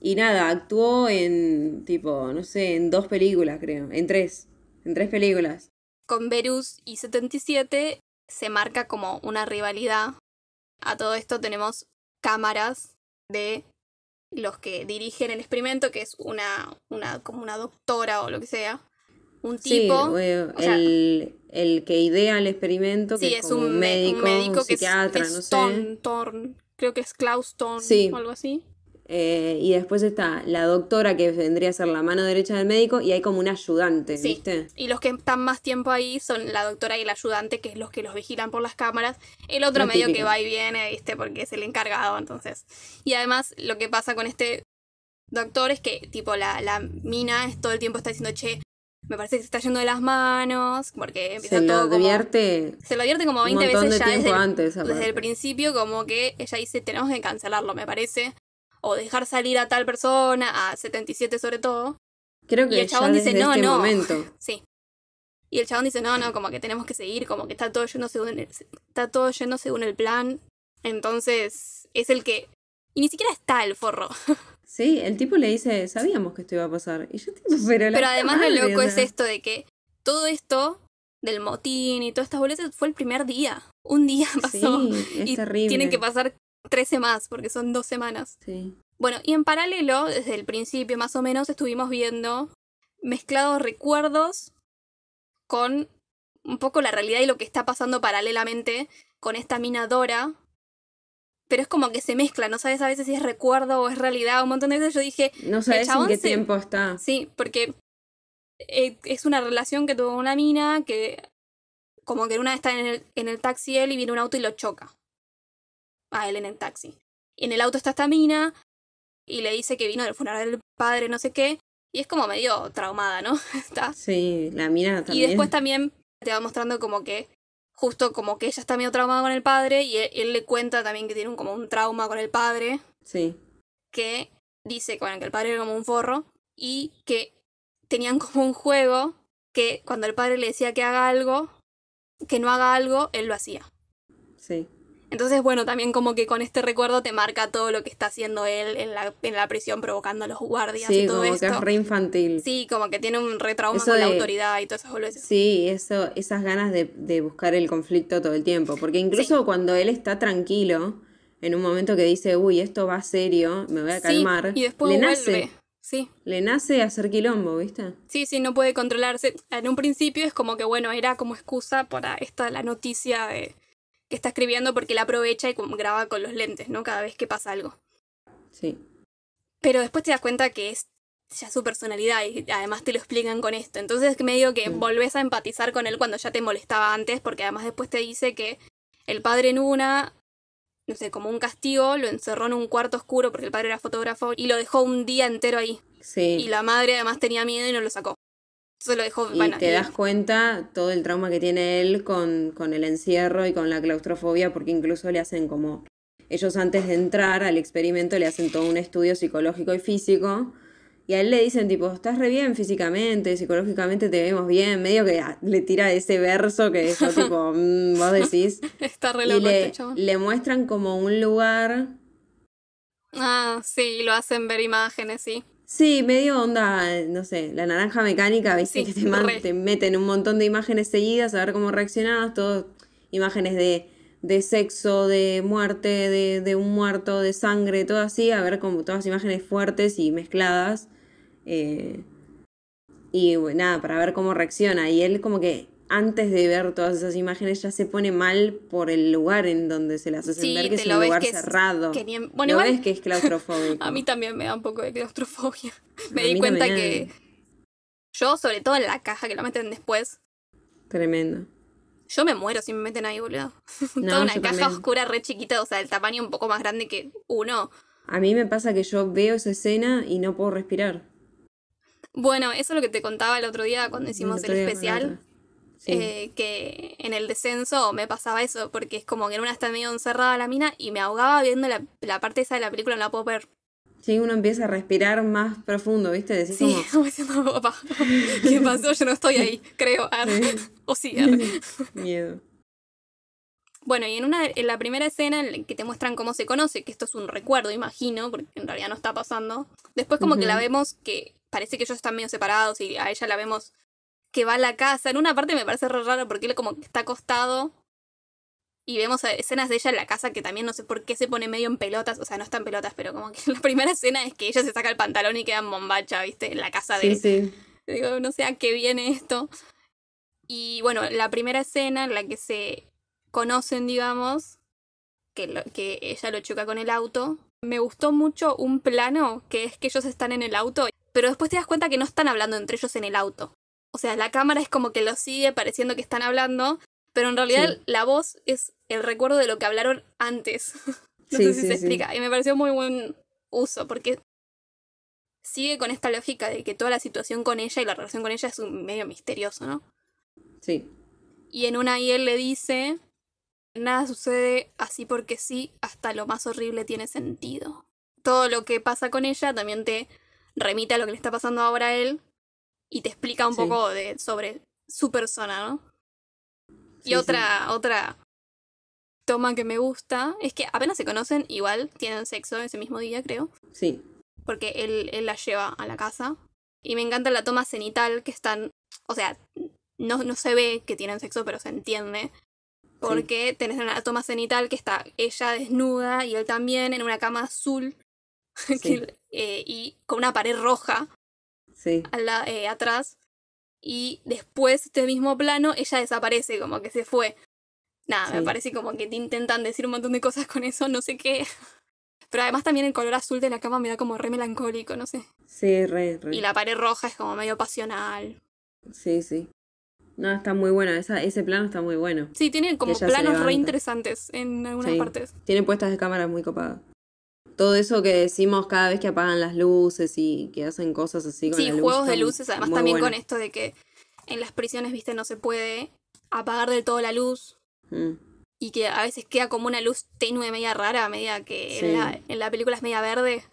y nada, actuó en, tipo, no sé, en dos películas, creo, en tres en tres películas. Con Verus y 77 se marca como una rivalidad. A todo esto tenemos cámaras de los que dirigen el experimento, que es una, una como una doctora o lo que sea. Un tipo. el, que idea el experimento, que es, un médico, un psiquiatra, que no sé. creo que es Klaus Torn o algo así. Eh, y después está la doctora que vendría a ser la mano derecha del médico y hay como un ayudante, sí. Y los que están más tiempo ahí son la doctora y el ayudante, que es los que los vigilan por las cámaras. El otro medio que va y viene, ¿viste? Porque es el encargado, entonces. Y además lo que pasa con este doctor es que, tipo, la, la mina todo el tiempo está diciendo, che, me parece que se está yendo de las manos, porque empieza se todo lo se lo advierte como 20 veces ya desde el principio, como que ella dice, tenemos que cancelarlo, me parece o dejar salir a tal persona, a 77 sobre todo. Creo que y el chabón dice, no, este no. Sí. Y el chabón dice, no, no, como que tenemos que seguir, como que está todo yendo según el, está todo según el plan. Entonces, es el que. Y ni siquiera está el forro. Sí, el tipo le dice, sabíamos que esto iba a pasar. pero además lo loco es esto de que todo esto del motín y todas estas boletas fue el primer día. Un día pasó. y terrible. Tienen que pasar 13 más, porque son dos semanas. Sí. Bueno, y en paralelo, desde el principio más o menos, estuvimos viendo mezclados recuerdos con un poco la realidad y lo que está pasando paralelamente con esta minadora. Pero es como que se mezcla, no sabes a veces si es recuerdo o es realidad. Un montón de veces yo dije. No sabes en qué tiempo está. Sí, porque eh, es una relación que tuvo una mina que, como que una está en el, en el taxi él y viene un auto y lo choca a él en el taxi. Y en el auto está esta mina y le dice que vino del funeral del padre, no sé qué. Y es como medio traumada, ¿no? está. Sí, la mina también. Y después también te va mostrando como que justo como que ella está medio traumada con el padre y él, le cuenta también que tiene como un trauma con el padre. Sí. Que dice bueno, que el padre era como un forro y que tenían como un juego que cuando el padre le decía que haga algo, que no haga algo, él lo hacía. Sí. Entonces, bueno, también como que con este recuerdo te marca todo lo que está haciendo él en la, en la prisión provocando a los guardias y todo como que es re infantil. Sí, como que tiene un retrauma con de... la autoridad y todas esas Sí, eso, esas ganas de, buscar el conflicto todo el tiempo. Porque incluso cuando él está tranquilo, en un momento que dice, uy, esto va serio, me voy a calmar. y después le vuelve. nace. Sí. Le nace hacer quilombo, ¿viste? Sí, sí, no puede controlarse. En un principio es como que, bueno, era como excusa para esta, la noticia de que está escribiendo porque la aprovecha y graba con los lentes, ¿no? Cada vez que pasa algo. Sí. Pero después te das cuenta que es ya su personalidad y además te lo explican con esto. Entonces medio que volvés a empatizar con él cuando ya te molestaba antes porque además después te dice que el padre en una, no sé, como un castigo, lo encerró en un cuarto oscuro porque el padre era fotógrafo y lo dejó un día entero ahí. Sí. Y la madre además tenía miedo y no lo sacó y te das cuenta todo el trauma que tiene él con, el encierro y con la claustrofobia, porque incluso le hacen como. Ellos antes de entrar al experimento le hacen todo un estudio psicológico y físico. Y a él le dicen, tipo, estás re bien físicamente, psicológicamente te vemos bien. Medio que le tira ese verso que es tipo, mm, vos decís. Está re loco y este le muestran como un lugar. Ah, sí, lo hacen ver imágenes, sí. Sí, medio onda, eh, no sé, la naranja mecánica, a veces que te, meten un montón de imágenes seguidas a ver cómo reaccionabas, todas imágenes de, de, sexo, de muerte, de, un muerto, de sangre, todo así, a ver cómo todas imágenes fuertes y mezcladas. Eh, y nada, para ver cómo reacciona. Y él como que antes de ver todas esas imágenes ya se pone mal por el lugar en donde se las hacen ver, que es un lugar cerrado. que que es claustrofóbico. A mí también me da un poco de claustrofobia. me di cuenta que yo, sobre todo en la caja que la meten después. Tremendo. Yo me muero si me meten ahí, boludo. Toda una caja oscura re chiquita, o sea, el tamaño un poco más grande que uno. A mí me pasa que yo veo esa escena y no puedo respirar. Bueno, eso es lo que te contaba el otro día cuando hicimos el especial eh, que en el descenso me pasaba eso, porque es como que en una está medio encerrada la mina y me ahogaba viendo la, la, parte esa de la película, no la puedo ver. Sí, uno empieza a respirar más profundo, ¿viste? Decís sí, como... diciendo, papá, ¿qué pasó? Yo no estoy ahí, creo. Ah, o sí, ah. Miedo. Bueno, y en, una, en la primera escena en que te muestran cómo se conoce, que esto es un recuerdo, imagino, porque en realidad no está pasando. Después como que la vemos que parece que ellos están medio separados y a ella la vemos que va a la casa. En una parte me parece raro porque él como que está acostado y vemos escenas de ella en la casa que también no sé por qué se pone medio en pelotas, o sea, no están en pelotas, pero como que la primera escena es que ella se saca el pantalón y queda en bombacha, ¿viste? En la casa de... Sí, Digo, no sé a qué viene esto. Y bueno, la primera escena en la que se conocen, digamos, que, que ella lo choca con el auto, me gustó mucho un plano que es que ellos están en el auto, pero después te das cuenta que no están hablando entre ellos en el auto o sea, la cámara es como que lo sigue pareciendo que están hablando, pero en realidad la voz es el recuerdo de lo que hablaron antes. no sé si se explica. Y me pareció muy buen uso, porque sigue con esta lógica de que toda la situación con ella y la relación con ella es un medio misterioso, ¿no? Sí. Y en una y él le dice, nada sucede así porque sí, hasta lo más horrible tiene sentido. Todo lo que pasa con ella también te remite a lo que le está pasando ahora a él, y te explica un poco sobre su persona, ¿no? y otra, otra toma que me gusta es que apenas se conocen, igual tienen sexo ese mismo día, creo. Sí. Porque él, la lleva a la casa. Y me encanta la toma cenital que están. O sea, no, no se ve que tienen sexo, pero se entiende. Porque tenés una toma cenital que está ella desnuda y él también en una cama azul. Eh, y con una pared roja sí. a la, eh, atrás. Y después, este mismo plano, ella desaparece, como que se fue. Nada, me parece como que te intentan decir un montón de cosas con eso, no sé qué. Pero además también el color azul de la cama me da como re melancólico, no sé. Sí, re, re. Y la pared roja es como medio pasional. Sí, sí. No, está muy bueno Esa, ese plano está muy bueno. Sí, tienen como planos re interesantes en algunas partes. Tiene puestas de cámara muy copadas todo eso que decimos cada vez que apagan las luces y que hacen cosas así con Sí, juegos de luces, además también con esto de que en las prisiones, viste, no se puede apagar del todo la luz. Mm. Y que a veces queda como una luz tenue, media rara, media que en, la, película es media verde.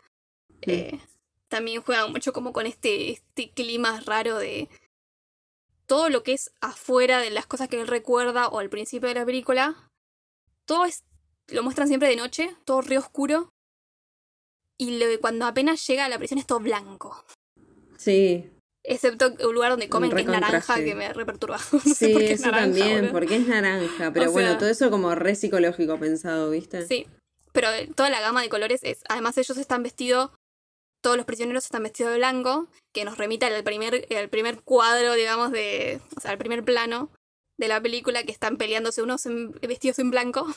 Mm. Eh, también juegan mucho como con este, este clima raro de todo lo que es afuera de las cosas que él recuerda o al principio de la película. Todo es, lo muestran siempre de noche, todo río oscuro y cuando apenas llega a la prisión es todo blanco. Sí. Excepto un lugar donde comen que es naranja, que me reperturba sí, eso también, porque es naranja. Pero bueno, todo eso como re psicológico pensado, ¿viste? Sí. Pero eh, toda la gama de colores es. Además, ellos están vestidos. Todos los prisioneros están vestidos de blanco, que nos remita al primer, al primer cuadro, digamos, de. O sea, al primer plano de la película, que están peleándose unos vestidos en blanco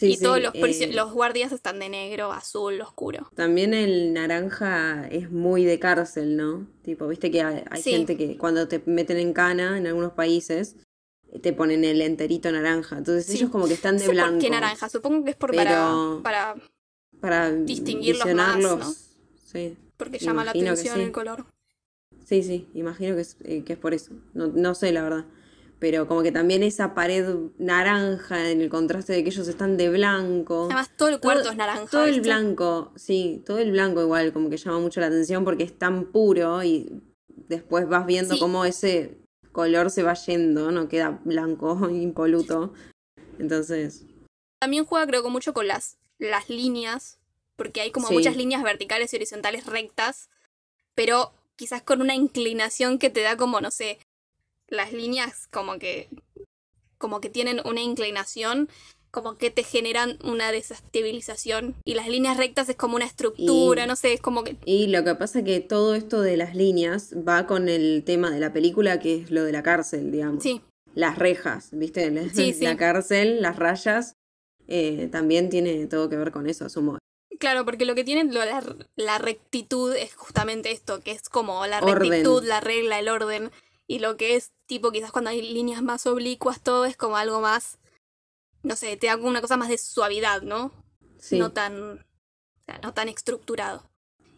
y todos eh, los, guardias están de negro, azul, oscuro. También el naranja es muy de cárcel, ¿no? Tipo, viste que hay, gente que cuando te meten en cana en algunos países eh, te ponen el enterito naranja. Entonces ellos como que están de blanco. ¿Por qué naranja? Supongo que es por para, para, para distinguirlos Porque llama la atención el color. Sí, sí, imagino que es, eh, que es por eso. no sé, la verdad pero como que también esa pared naranja en el contraste de que ellos están de blanco. Además, todo el cuarto es naranja. Todo el blanco, sí, todo el blanco igual, como que llama mucho la atención porque es tan puro y después vas viendo cómo ese color se va yendo, no queda blanco, impoluto. Entonces. También juega, creo que mucho con las, las líneas, porque hay como muchas líneas verticales y horizontales rectas, pero quizás con una inclinación que te da como, no sé, las líneas como que, como que tienen una inclinación como que te generan una desestabilización y las líneas rectas es como una estructura, no sé, es como que... Y lo que pasa es que todo esto de las líneas va con el tema de la película que es lo de la cárcel, digamos. Las rejas, ¿viste? la cárcel, las rayas, eh, también tiene todo que ver con eso, modo. Claro, porque lo que tiene la, rectitud es justamente esto, que es como la rectitud, la regla, el orden, y lo que es Tipo, quizás cuando hay líneas más oblicuas, todo es como algo más, no sé, te da como una cosa más de suavidad, ¿no? Sí. No tan, o sea, no tan estructurado.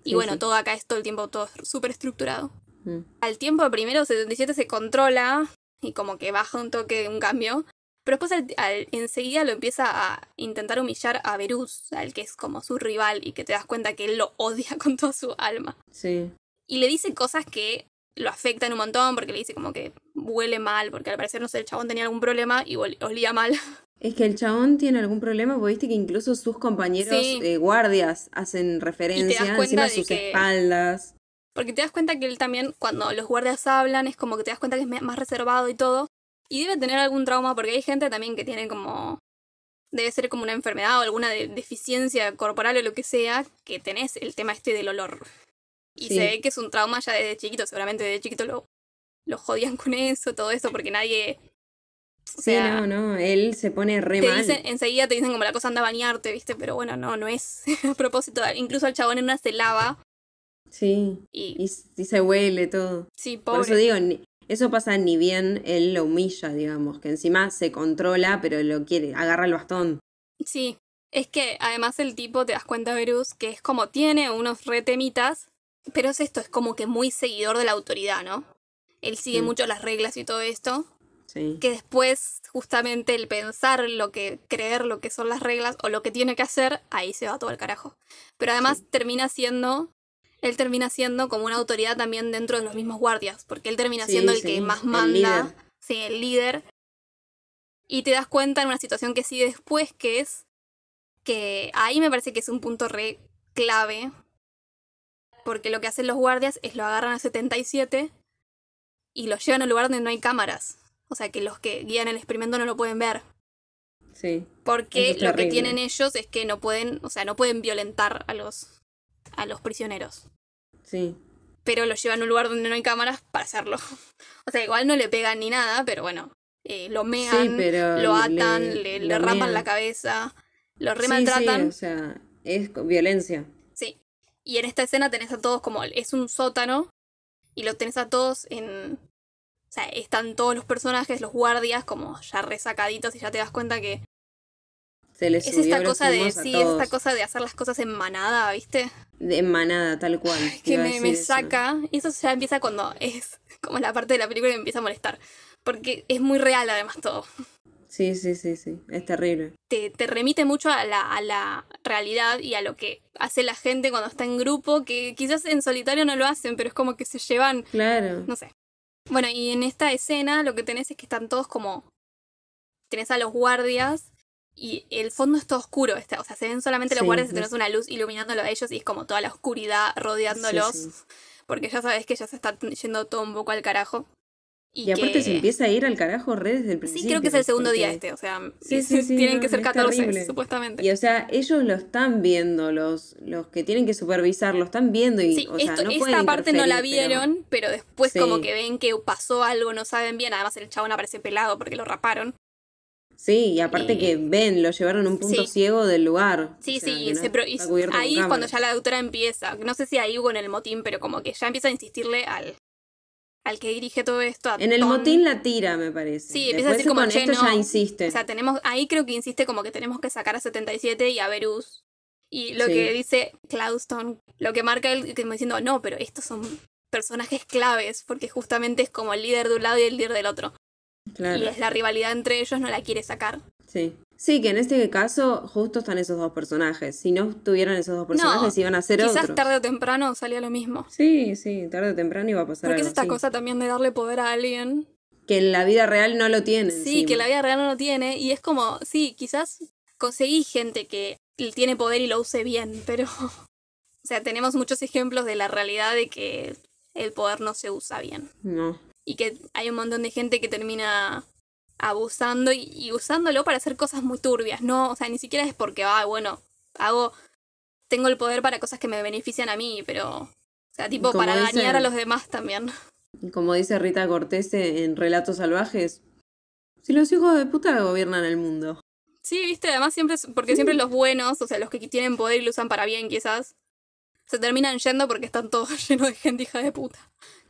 Y bueno, todo acá es todo el tiempo todo súper estructurado. Mm. Al tiempo primero 77 se controla y como que baja un toque, un cambio. Pero después enseguida lo empieza a intentar humillar a Verus, al que es como su rival y que te das cuenta que él lo odia con toda su alma. Sí. Y le dice cosas que lo afectan un montón porque le dice como que huele mal, porque al parecer, no sé, el chabón tenía algún problema y olía mal. Es que el chabón tiene algún problema, porque viste que incluso sus compañeros eh, guardias hacen referencia encima de sus espaldas. Porque te das cuenta que él también, cuando los guardias hablan, es como que te das cuenta que es más reservado y todo. Y debe tener algún trauma, porque hay gente también que tiene como. Debe ser como una enfermedad o alguna deficiencia corporal o lo que sea, que tenés el tema este del olor. Y se ve que es un trauma ya desde chiquito, seguramente desde chiquito lo, lo jodían con eso, todo eso, porque nadie. sí, no, no, él se pone re mal. enseguida te dicen como la cosa anda a bañarte, ¿viste? Pero bueno, no, no es a propósito. Incluso el chabón en una se lava. Sí. Y, y, se huele todo. Sí, pobre. Por eso digo, eso pasa ni bien él lo humilla, digamos, que encima se controla, pero lo quiere, agarra el bastón. Sí, es que además el tipo, te das cuenta, Verus, que es como tiene unos retemitas, pero es esto, es como que muy seguidor de la autoridad, ¿no? él sigue mucho las reglas y todo esto. Que después, justamente, el pensar lo que, creer lo que son las reglas o lo que tiene que hacer, ahí se va todo el carajo. Pero además termina siendo, él termina siendo como una autoridad también dentro de los mismos guardias, porque él termina siendo el que más manda, el líder. el líder. Y te das cuenta en una situación que sí después, que es que ahí me parece que es un punto re clave, porque lo que hacen los guardias es lo agarran a 77 y los llevan a un lugar donde no hay cámaras. O sea, que los que guían el experimento no lo pueden ver. Sí. Porque lo que tienen ellos es que no pueden, o sea, no pueden violentar a los, a los prisioneros. Sí. Pero los llevan a un lugar donde no hay cámaras para hacerlo. O sea, igual no le pegan ni nada, pero bueno, eh, lo mean, lo atan, le, rapan la cabeza, lo remaltratan. Sí, o sea, es violencia. Sí. Y en esta escena tenés a todos como, es un sótano, y lo tenés a todos en, sea, están todos los personajes, los guardias, como ya resacaditos y ya te das cuenta que. es esta cosa de. Sí, esta cosa de hacer las cosas en manada, ¿viste? De en manada, tal cual. que me, saca. Y eso ya empieza cuando es como la parte de la película que me empieza a molestar. Porque es muy real, además, todo. Sí, sí, sí, sí. Es terrible. Te, remite mucho a la, realidad y a lo que hace la gente cuando está en grupo, que quizás en solitario no lo hacen, pero es como que se llevan. Claro. No sé. Bueno, y en esta escena lo que tenés es que están todos como. Tenés a los guardias y el fondo es todo oscuro. Está, o sea, se ven solamente los guardias y tenés una luz iluminándolo a ellos y es como toda la oscuridad rodeándolos. Porque ya sabes que ya se está yendo todo un poco al carajo. Y, aparte se empieza a ir al carajo redes desde el principio. Sí, creo que es el segundo día este, o sea, tienen que ser 14, supuestamente. Y o sea, ellos lo están viendo, los, los que tienen que supervisar, lo están viendo y o sea, no esta parte no la vieron, pero, después como que ven que pasó algo, no saben bien, además el chabón aparece pelado porque lo raparon. Sí, y aparte que ven, lo llevaron a un punto ciego del lugar. Sí, sí, ahí cuando ya la doctora empieza, no sé si ahí hubo en el motín, pero como que ya empieza a insistirle al, al que dirige todo esto. en el motín la tira, me parece. Sí, empieza a decir como, con esto ya insiste. O sea, tenemos, ahí creo que insiste como que tenemos que sacar a 77 y a Verus. Y lo que dice Clauston, lo que marca él, como diciendo, no, pero estos son personajes claves, porque justamente es como el líder de un lado y el líder del otro. Claro. Y es la rivalidad entre ellos, no la quiere sacar. Sí. Sí, que en este caso justo están esos dos personajes. Si no tuvieran esos dos personajes, iban a ser quizás tarde o temprano salía lo mismo. Sí, sí, tarde o temprano iba a pasar Porque es esta cosa también de darle poder a alguien. Que en la vida real no lo tiene. Sí, que en la vida real no lo tiene. Y es como, sí, quizás conseguí gente que tiene poder y lo use bien, pero... O sea, tenemos muchos ejemplos de la realidad de que el poder no se usa bien. No. Y que hay un montón de gente que termina abusando y, usándolo para hacer cosas muy turbias, ¿no? O sea, ni siquiera es porque, ah, bueno, hago, tengo el poder para cosas que me benefician a mí, pero, o sea, tipo para dañar a los demás también. Como dice Rita Cortés en Relatos Salvajes, si los hijos de puta gobiernan el mundo. Sí, viste, además siempre, porque siempre los buenos, o sea, los que tienen poder y lo usan para bien quizás, se terminan yendo porque están todos llenos de gente hija de puta,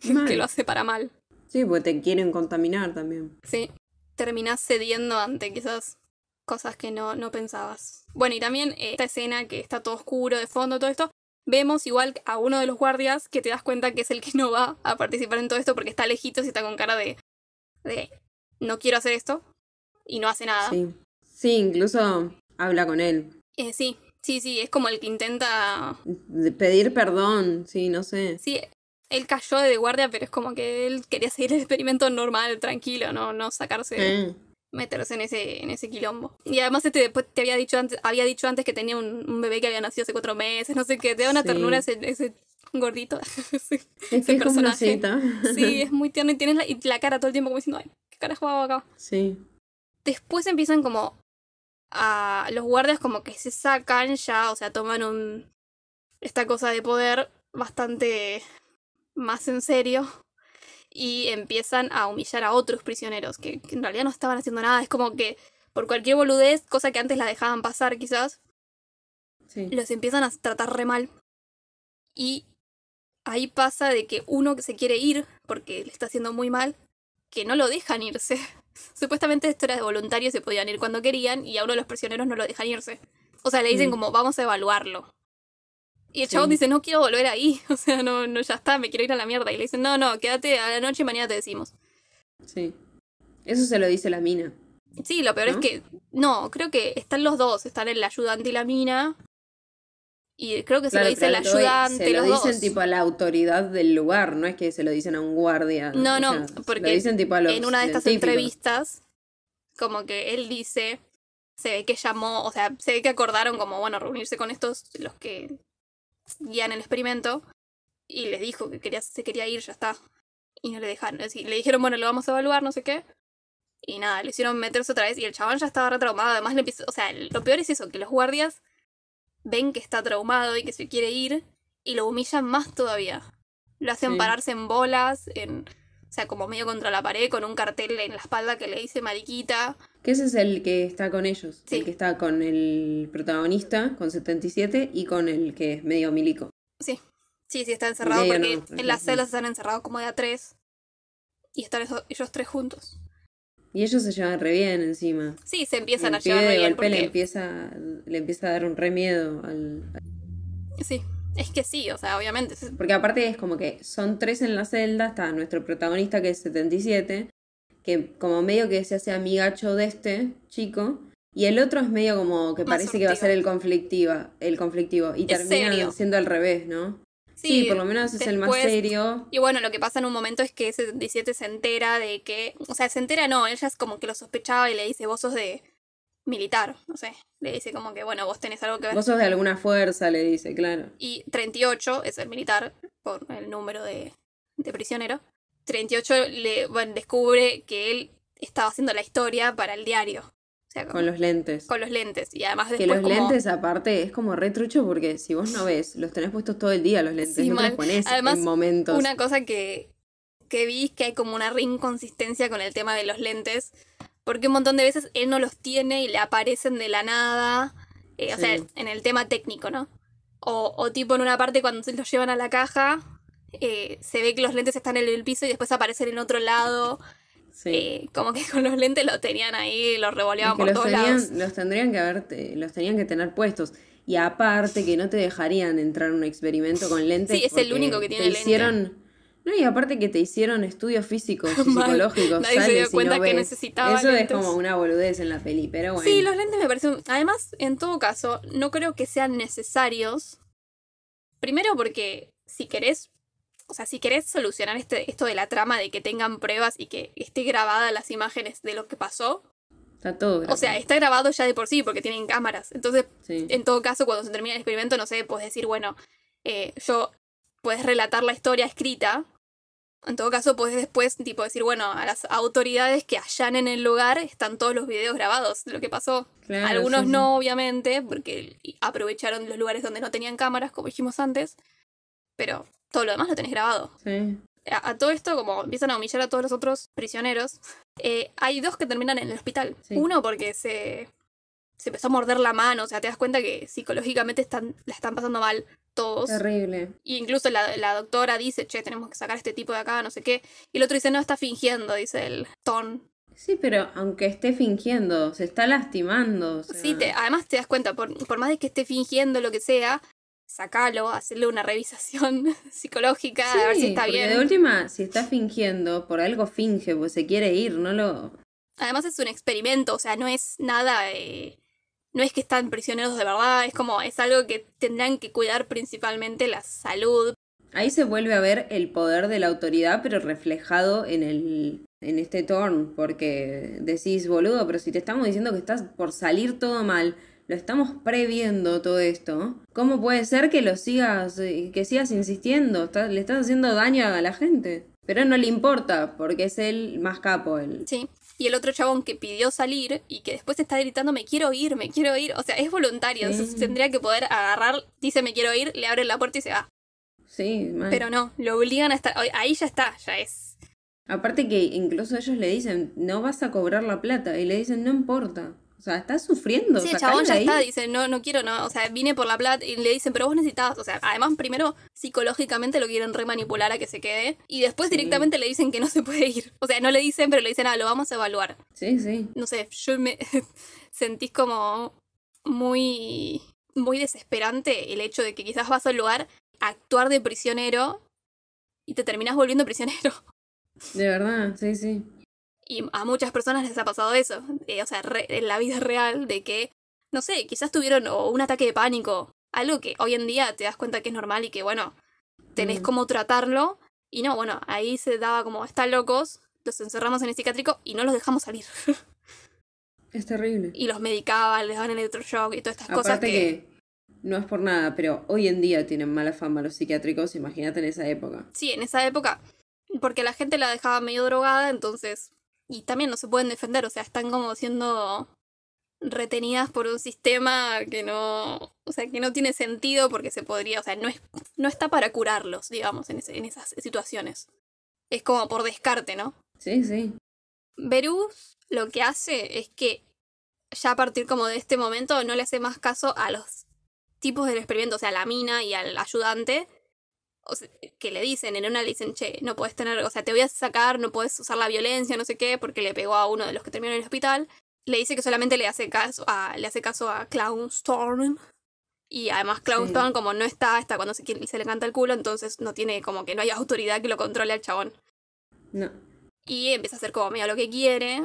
que lo hace para mal. Sí, porque te quieren contaminar también. Sí terminás cediendo ante quizás cosas que no, no pensabas. Bueno, y también eh, esta escena que está todo oscuro de fondo, todo esto, vemos igual a uno de los guardias que te das cuenta que es el que no va a participar en todo esto porque está lejito, y está con cara de, de no quiero hacer esto y no hace nada. Sí, incluso habla con él. Eh, sí, sí, sí, es como el que intenta... Pedir perdón, sí, no sé. Sí, él cayó de guardia, pero es como que él quería seguir el experimento normal, tranquilo, no, no sacarse, meterse en ese, en ese quilombo. Y además este te había dicho antes, había dicho antes que tenía un, bebé que había nacido hace cuatro meses, no sé qué, te da una ternura ese, ese gordito. ese, es personaje. sí, es muy tierno y tienes la, la cara todo el tiempo como diciendo, ay, ¿qué carajo hago acá? Sí. Después empiezan como a los guardias como que se sacan ya, o sea, toman un esta cosa de poder bastante más en serio y empiezan a humillar a otros prisioneros que, en realidad no estaban haciendo nada. Es como que por cualquier boludez, cosa que antes la dejaban pasar quizás, los empiezan a tratar re mal. Y ahí pasa de que uno que se quiere ir porque le está haciendo muy mal, que no lo dejan irse. Supuestamente esto era de voluntarios, se podían ir cuando querían y a uno de los prisioneros no lo dejan irse. O sea, le dicen mm. como vamos a evaluarlo. Y el chabón dice, no quiero volver ahí. O sea, no, no, ya está, me quiero ir a la mierda. Y le dicen, no, no, quédate a la noche y mañana te decimos. Sí. Eso se lo dice la mina. Sí, lo peor es que. No, creo que están los dos. Están el ayudante y la mina. Y creo que se lo dice el ayudante. Se lo dicen tipo a la autoridad del lugar, no es que se lo dicen a un guardia. No, no, porque en una de estas entrevistas, como que él dice, se ve que llamó, o sea, se ve que acordaron como, bueno, reunirse con estos, los que guían el experimento y les dijo que quería, se quería ir, ya está. Y no le dejaron. le dijeron, bueno, lo vamos a evaluar, no sé qué. Y nada, le hicieron meterse otra vez y el chaval ya estaba retraumado, Además, le o sea, lo peor es eso, que los guardias ven que está traumado y que se quiere ir y lo humillan más todavía. Lo hacen pararse en bolas, en sea, como medio contra la pared, con un cartel en la espalda que le dice mariquita. Que ese es el que está con ellos, sí. el que está con el protagonista, con 77, y con el que es medio milico. Sí, sí, sí, está encerrado porque en las se están encerrados como de a tres, y están ellos tres juntos. Y ellos se llevan re bien encima. Sí, se empiezan a llevar re bien. Porque... Le, empieza, le empieza a dar un re al... Sí, es que sí, o sea, obviamente. Porque aparte es como que son tres en la celda, está nuestro protagonista que es 77, que como medio que se hace amigacho de este chico, y el otro es medio como que parece que va a ser el conflictivo. el conflictivo, y termina siendo al revés, ¿no? Sí, por lo menos es el más serio. Y bueno, lo que pasa en un momento es que 77 se entera de que, o sea, se entera no, ella es como que lo sospechaba y le dice, vos sos de, militar, no sé. Le dice como que, bueno, vos tenés algo que ver. Vos sos de alguna fuerza, le dice, claro. Y 38 es el militar, por el número de, de prisionero. 38 le, descubre que él estaba haciendo la historia para el diario. con los lentes. Con los lentes. Y además después Que los lentes, aparte, es como retrucho porque si vos no ves, los tenés puestos todo el día los lentes. no los en momentos. Una cosa que, vi es que hay como una inconsistencia con el tema de los lentes porque un montón de veces él no los tiene y le aparecen de la nada, eh, o sea, en el tema técnico, ¿no? O, tipo en una parte cuando se los llevan a la caja, eh, se ve que los lentes están en el piso y después aparecen en otro lado. Eh, como que con los lentes los tenían ahí, los revoleaban por todos lados. Los tendrían que haber, los tenían que tener puestos. Y aparte que no te dejarían entrar un experimento con lentes. Sí, es el único que tiene lentes. No, y aparte que te hicieron estudios físicos psicológicos. Nadie se dio cuenta que necesitaba Eso es como una boludez en la peli, pero bueno. Sí, los lentes me parecen. Además, en todo caso, no creo que sean necesarios. Primero porque si querés. O sea, si querés solucionar este, esto de la trama de que tengan pruebas y que esté grabada las imágenes de lo que pasó. Está todo O sea, está grabado ya de por sí porque tienen cámaras. Entonces, en todo caso, cuando se termina el experimento, no sé, puedes decir, bueno, eh, yo puedes relatar la historia escrita, en todo caso, podés después, tipo, decir, bueno, a las autoridades que hallan en el lugar están todos los videos grabados de lo que pasó. Algunos no, obviamente, porque aprovecharon los lugares donde no tenían cámaras, como dijimos antes. Pero todo lo demás lo tenés grabado. A, todo esto, como empiezan a humillar a todos los otros prisioneros, eh, hay dos que terminan en el hospital. Uno porque se, se empezó a morder la mano, o sea, te das cuenta que psicológicamente están, la están pasando mal todos. Terrible. incluso la, doctora dice, che, tenemos que sacar a este tipo de acá, no sé qué. Y el otro dice, no, está fingiendo, dice el Ton. Sí, pero aunque esté fingiendo, se está lastimando. Sí, además te das cuenta, por, más de que esté fingiendo lo que sea, sacalo, hacerle una revisación psicológica, a ver si está bien. De última, si está fingiendo, por algo finge, pues se quiere ir, no lo. Además es un experimento, o sea, no es nada eh, no es que están prisioneros de verdad, es como, es algo que tendrán que cuidar principalmente la salud. Ahí se vuelve a ver el poder de la autoridad, pero reflejado en el en este torn, porque decís, boludo, pero si te estamos diciendo que estás por salir todo mal, lo estamos previendo todo esto. ¿Cómo puede ser que lo sigas, eh, que sigas insistiendo? le estás haciendo daño a la gente. Pero no le importa, porque es el más capo. El... Sí y el otro chabón que pidió salir y que después está gritando me quiero ir, me quiero ir, o sea, es voluntario, entonces tendría que poder agarrar, dice me quiero ir, le abre la puerta y se va. Sí, pero no, lo obligan a estar, ahí ya está, ya es. Aparte que incluso ellos le dicen, no vas a cobrar la plata, y le dicen, no importa. O sea, está sufriendo. Sí, el chabón ya está, dice, no, no quiero, no, o sea, vine por la plata y le dicen, pero vos necesitabas, o sea, además primero psicológicamente lo quieren remanipular a que se quede y después directamente le dicen que no se puede ir. O sea, no le dicen, pero le dicen, ah, lo vamos a evaluar. Sí, sí. No sé, yo me sentís como muy, muy desesperante el hecho de que quizás vas a un lugar a actuar de prisionero y te terminás volviendo prisionero. De verdad, sí, sí. Y a muchas personas les ha pasado eso, eh, o sea, en la vida real, de que, no sé, quizás tuvieron un ataque de pánico, algo que hoy en día te das cuenta que es normal y que, bueno, tenés mm. cómo tratarlo. Y no, bueno, ahí se daba como, está locos, los encerramos en el psiquiátrico y no los dejamos salir. es terrible. Y los medicaban, les daban electroshock y todas estas cosas que... No es por nada, pero hoy en día tienen mala fama los psiquiátricos, imagínate en esa época. Sí, en esa época. Porque la gente la dejaba medio drogada, entonces y también no se pueden defender, o sea, están como siendo retenidas por un sistema que no, o sea, que no tiene sentido porque se podría, o sea, no, es, no está para curarlos, digamos, en, ese, en esas situaciones. Es como por descarte, ¿no? Sí, sí. Verus lo que hace es que ya a partir como de este momento no le hace más caso a los tipos del experimento, o sea, a la mina y al ayudante, que le dicen, en una le dicen, che, no puedes tener, o sea, te voy a sacar, no puedes usar la violencia, no sé qué, porque le pegó a uno de los que terminó en el hospital. Le dice que solamente le hace caso a, le hace caso a Clown Storm. Y además Clown Storm, como no está, está cuando se, le canta el culo, entonces no tiene como que no hay autoridad que lo controle al chabón. No. Y empieza a hacer como mira lo que quiere.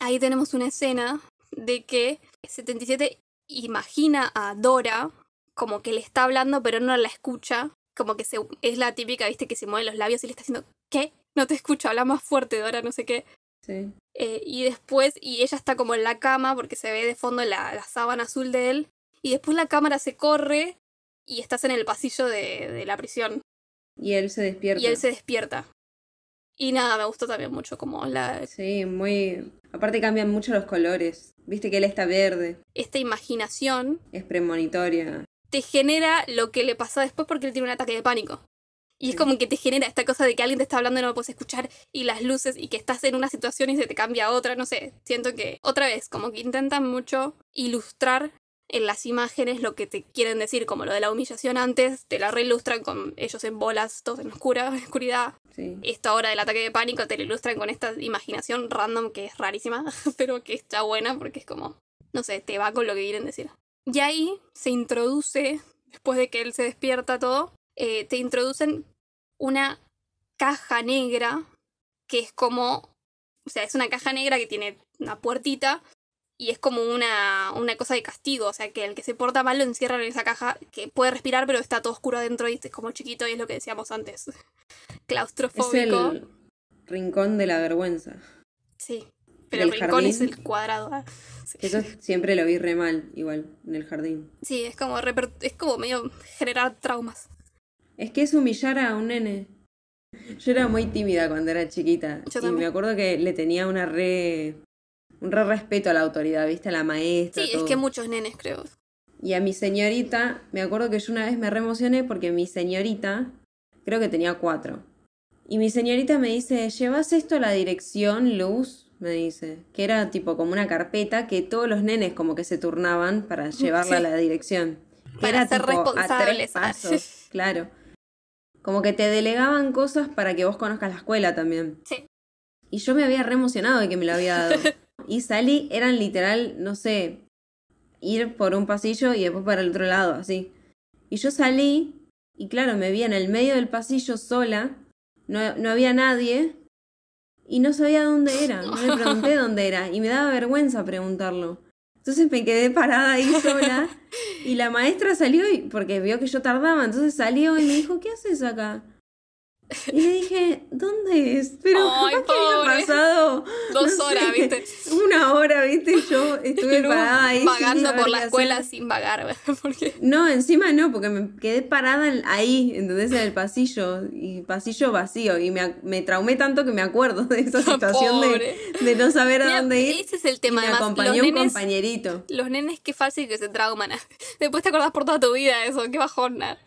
Ahí tenemos una escena de que 77 imagina a Dora como que le está hablando pero no la escucha como que se, es la típica, viste, que se mueve los labios y le está diciendo ¿qué? No te escucho, habla más fuerte, Dora, no sé qué. Sí. Eh, y después, y ella está como en la cama porque se ve de fondo la, la sábana azul de él. Y después la cámara se corre y estás en el pasillo de, de, la prisión. Y él se despierta. Y él se despierta. Y nada, me gustó también mucho como la... Sí, muy... Aparte cambian mucho los colores. Viste que él está verde. Esta imaginación... Es premonitoria te genera lo que le pasa después porque él tiene un ataque de pánico. Y es como que te genera esta cosa de que alguien te está hablando y no lo puedes escuchar, y las luces, y que estás en una situación y se te cambia a otra, no sé. Siento que, otra vez, como que intentan mucho ilustrar en las imágenes lo que te quieren decir, como lo de la humillación antes, te la reilustran con ellos en bolas, todos en oscura, en oscuridad. Sí. Esto ahora del ataque de pánico te lo ilustran con esta imaginación random que es rarísima, pero que está buena porque es como, no sé, te va con lo que quieren decir. Y ahí se introduce, después de que él se despierta todo, eh, te introducen una caja negra, que es como, o sea, es una caja negra que tiene una puertita y es como una, una cosa de castigo, o sea, que el que se porta mal lo encierran en esa caja que puede respirar, pero está todo oscuro adentro y es como chiquito y es lo que decíamos antes, claustrofóbico. Es el rincón de la vergüenza. Sí. Pero el rincón es el cuadrado. Ah, Eso siempre lo vi re mal, igual, en el jardín. Sí, es como, es como medio generar traumas. Es que es humillar a un nene. Yo era muy tímida cuando era chiquita. Yo me acuerdo que le tenía una re. un re respeto a la autoridad, ¿viste? A la maestra. Sí, es que muchos nenes, creo. Y a mi señorita, me acuerdo que yo una vez me re emocioné porque mi señorita, creo que tenía cuatro. Y mi señorita me dice: ¿Llevas esto a la dirección, Luz? me dice, que era tipo como una carpeta que todos los nenes como que se turnaban para mm, llevarla a la dirección. para ser responsables. Ah, claro. Como que te delegaban cosas para que vos conozcas la escuela también. Sí. Y yo me había re emocionado de que me lo había dado. y salí, eran literal, no sé, ir por un pasillo y después para el otro lado, así. Y yo salí, y claro, me vi en el medio del pasillo sola, no, no había nadie, y no sabía dónde era, no le pregunté dónde era y me daba vergüenza preguntarlo. Entonces me quedé parada ahí sola y la maestra salió y, porque vio que yo tardaba, entonces salió y me dijo, ¿qué haces acá? Y le dije, ¿dónde es? Pero ¿qué pasado? Dos horas, ¿viste? Una hora, ¿viste? Yo estuve parada ahí. Vagando por la escuela sin vagar, porque... No, encima no, porque me quedé parada ahí, entonces en el pasillo, y pasillo vacío. Y me, traumé tanto que me acuerdo de esa situación de, de, no saber a dónde ir. Ese es el tema, de me acompañó los un nenes, compañerito. Los nenes, qué fácil que se trauman. Después te acordás por toda tu vida eso, qué bajona.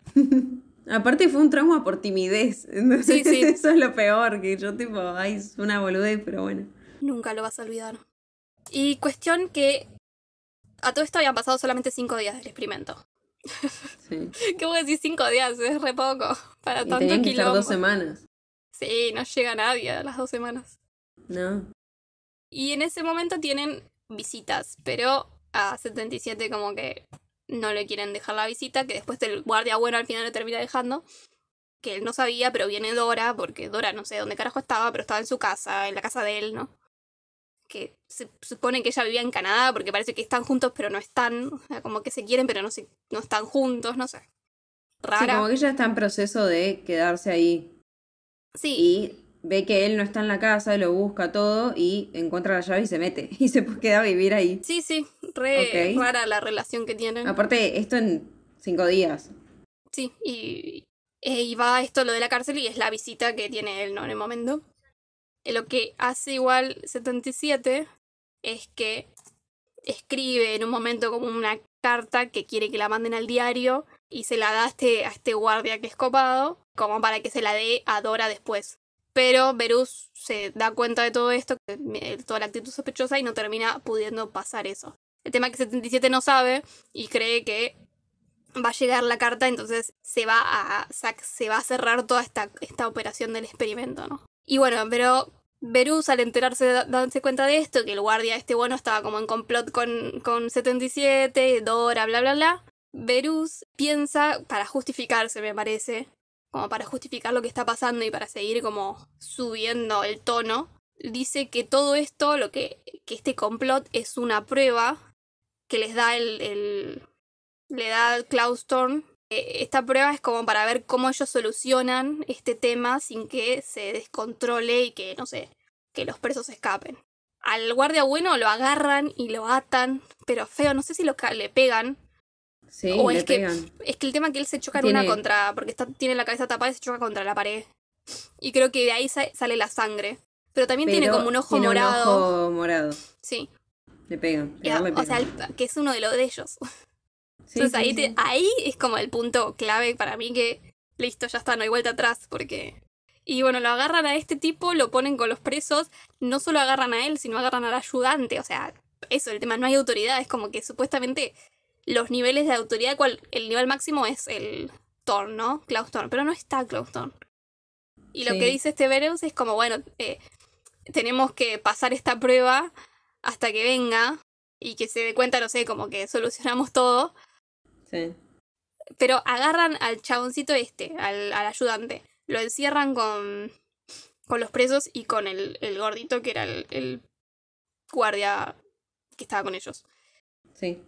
Aparte fue un trauma por timidez. eso es lo peor, que yo tipo, ay, es una boludez, pero bueno. Nunca lo vas a olvidar. Y cuestión que a todo esto habían pasado solamente cinco días del experimento. Sí. ¿Qué a decir? cinco días? Es re poco para tanto que dos semanas. Sí, no llega nadie a las dos semanas. No. Y en ese momento tienen visitas, pero a 77 como que no le quieren dejar la visita, que después el guardia bueno al final le termina dejando, que él no sabía, pero viene Dora, porque Dora no sé dónde carajo estaba, pero estaba en su casa, en la casa de él, ¿no? Que se supone que ella vivía en Canadá, porque parece que están juntos, pero no están, como que se quieren, pero no, se, no están juntos, no sé. Rara. como que ella está en proceso de quedarse ahí. Sí. Y ve que él no está en la casa, lo busca todo y encuentra la llave y se mete. Y se queda a vivir ahí. Sí, sí, re rara la relación que tienen. Aparte, esto en cinco días. Sí, y, va e esto lo de la cárcel y es la visita que tiene él, ¿no? En el momento. Eh, lo que hace igual 77 es que escribe en un momento como una carta que quiere que la manden al diario y se la da a este, a este guardia que es copado, como para que se la dé a Dora después. Pero Verus se da cuenta de todo esto, toda la actitud sospechosa y no termina pudiendo pasar eso. El tema es que 77 no sabe y cree que va a llegar la carta, entonces se va a, se va a cerrar toda esta, esta operación del experimento, ¿no? Y bueno, pero Verus al enterarse, darse cuenta de esto, que el guardia este bueno estaba como en complot con, con 77, Dora, bla, bla, bla, Verus piensa, para justificarse me parece, para justificar lo que está pasando y para seguir como subiendo el tono, dice que todo esto, lo que, que este complot es una prueba que les da el, le da Klaus Thorn. E, esta prueba es como para ver cómo ellos solucionan este tema sin que se descontrole y que, no sé, que los presos escapen. Al guardia bueno lo agarran y lo atan, pero feo, no sé si lo le pegan, o es que es que el tema que él se choca en una contra, porque está, tiene la cabeza tapada y se choca contra la pared. Y creo que de ahí sale la sangre. Pero también tiene como un ojo morado. morado. Sí. Le pegan. O sea, que es uno de los de ellos. Entonces ahí, ahí es como el punto clave para mí que listo, ya está, no hay vuelta atrás, porque... Y bueno, lo agarran a este tipo, lo ponen con los presos, no solo agarran a él, sino agarran al ayudante, o sea, eso, el tema, no hay autoridad, es como que supuestamente los niveles de autoridad, cual, el nivel máximo es el Thorn, ¿no? Klaus pero no está Klaus Y lo que dice este Vereus es como, bueno, eh, tenemos que pasar esta prueba hasta que venga y que se dé cuenta, no sé, como que solucionamos todo. Sí. Pero agarran al chaboncito este, al, ayudante. Lo encierran con, con los presos y con el, gordito que era el, el guardia que estaba con ellos. Sí.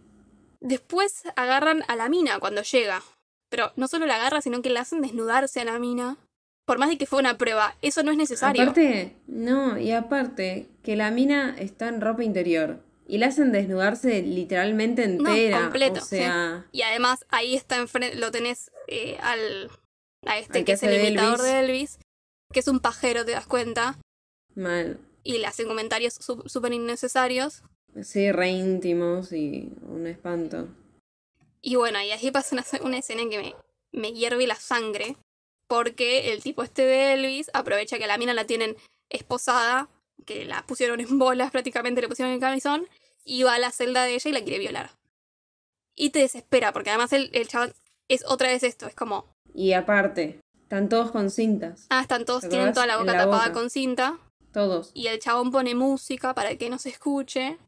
Después agarran a la mina cuando llega. Pero no solo la agarra, sino que la hacen desnudarse a la mina. Por más de que fue una prueba, eso no es necesario. Aparte, no, y aparte, que la mina está en ropa interior. Y la hacen desnudarse literalmente entera. completo, o sea... Y además ahí está enfrente, lo tenés eh, al a este que, es el imitador de Elvis, que es un pajero, te das cuenta. Mal. Y le hacen comentarios súper innecesarios. Sí, re íntimos y un espanto. Y bueno, y así pasa una, escena en que me, me hierve la sangre, porque el tipo este de Elvis aprovecha que la mina la tienen esposada, que la pusieron en bolas prácticamente, le pusieron en camisón, y va a la celda de ella y la quiere violar. Y te desespera, porque además el, el es otra vez esto, es como... Y aparte, están todos con cintas. Ah, están todos, tienen toda la boca tapada con cinta. Todos. Y el chabón pone música para que no se escuche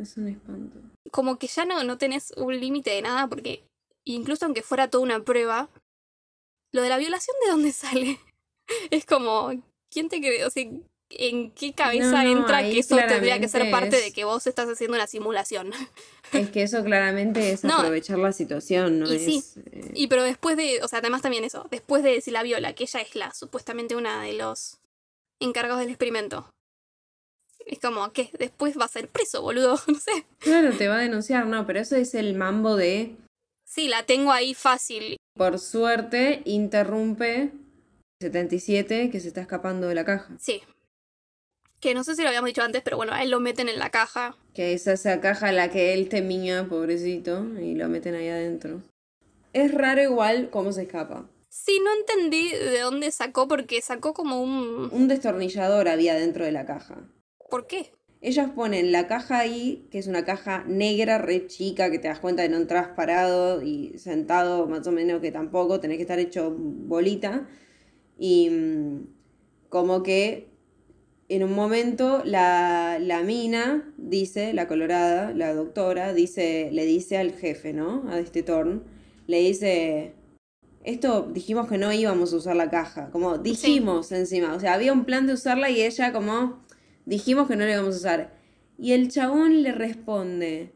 es un espanto. Como que ya no, no tenés un límite de nada, porque incluso aunque fuera toda una prueba, lo de la violación de dónde sale. es como, ¿quién te cree? O ¿en qué cabeza entra que eso tendría que ser parte de que vos estás haciendo una simulación? es que eso claramente es aprovechar la situación, ¿no? Y sí. Eh, y pero después de, o sea, además también eso, después de si la viola, que ella es la supuestamente una de los encargados del experimento, es como que después va a ser preso, boludo, no sé. Claro, te va a denunciar, no, pero eso es el mambo de... Sí, la tengo ahí fácil. Por suerte, interrumpe 77 que se está escapando de la caja. Sí. Que no sé si lo habíamos dicho antes, pero bueno, a él lo meten en la caja. Que es esa caja la que él temía, pobrecito, y lo meten ahí adentro. Es raro igual cómo se escapa. Sí, no entendí de dónde sacó, porque sacó como un... Un destornillador había dentro de la caja. ¿Por qué? Ellas ponen la caja ahí, que es una caja negra, re chica, que te das cuenta de no entras parado y sentado, más o menos que tampoco, tenés que estar hecho bolita. Y mm, como que en un momento la, mina dice, la colorada, la doctora, dice, le dice al jefe, ¿no? A este torn, le dice, esto dijimos que no íbamos a usar la caja, como dijimos encima, o sea, había un plan de usarla y ella como Dijimos que no la íbamos a usar. Y el chabón le responde,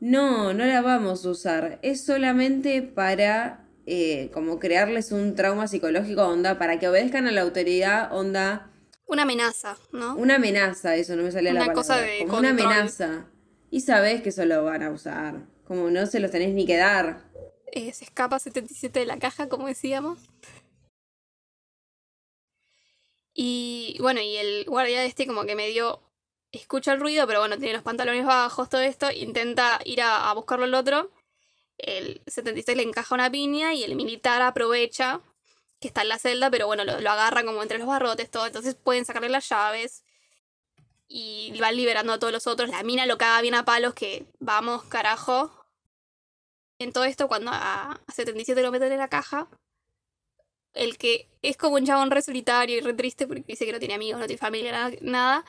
no, no la vamos a usar. Es solamente para eh, como crearles un trauma psicológico, onda, para que obedezcan a la autoridad, onda. Una amenaza, ¿no? Una amenaza, eso no me sale la palabra. Cosa de como una amenaza. Y sabes que eso lo van a usar. Como no se los tenés ni que dar. Eh, se escapa 77 de la caja, como decíamos. Y bueno, y el guardia este como que medio escucha el ruido, pero bueno, tiene los pantalones bajos, todo esto, intenta ir a, buscarlo el otro. El 76 le encaja una piña y el militar aprovecha que está en la celda, pero bueno, lo, agarran agarra como entre los barrotes, todo, entonces pueden sacarle las llaves y van liberando a todos los otros. La mina lo caga bien a palos que vamos, carajo. En todo esto, cuando a, a 77 lo meten en la caja, el que es como un chabón re solitario y re triste porque dice que no tiene amigos, no tiene familia, nada,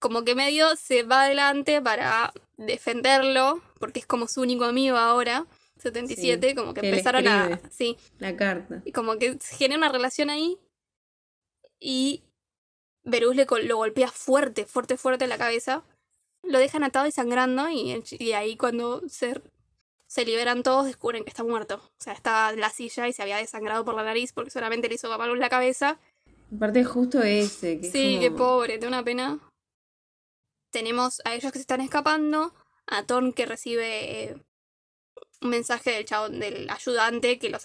como que medio se va adelante para defenderlo, porque es como su único amigo ahora, 77, como que, empezaron a... Sí. La carta. Y como que genera una relación ahí y Verus le, lo golpea fuerte, fuerte, fuerte en la cabeza. Lo dejan atado y sangrando y, y ahí cuando se se liberan todos, descubren que está muerto. O sea, está en la silla y se había desangrado por la nariz porque solamente le hizo papá la cabeza. Aparte justo ese. sí, qué pobre, de una pena. Tenemos a ellos que se están escapando, a Thorn que recibe eh, un mensaje del del ayudante, que lo,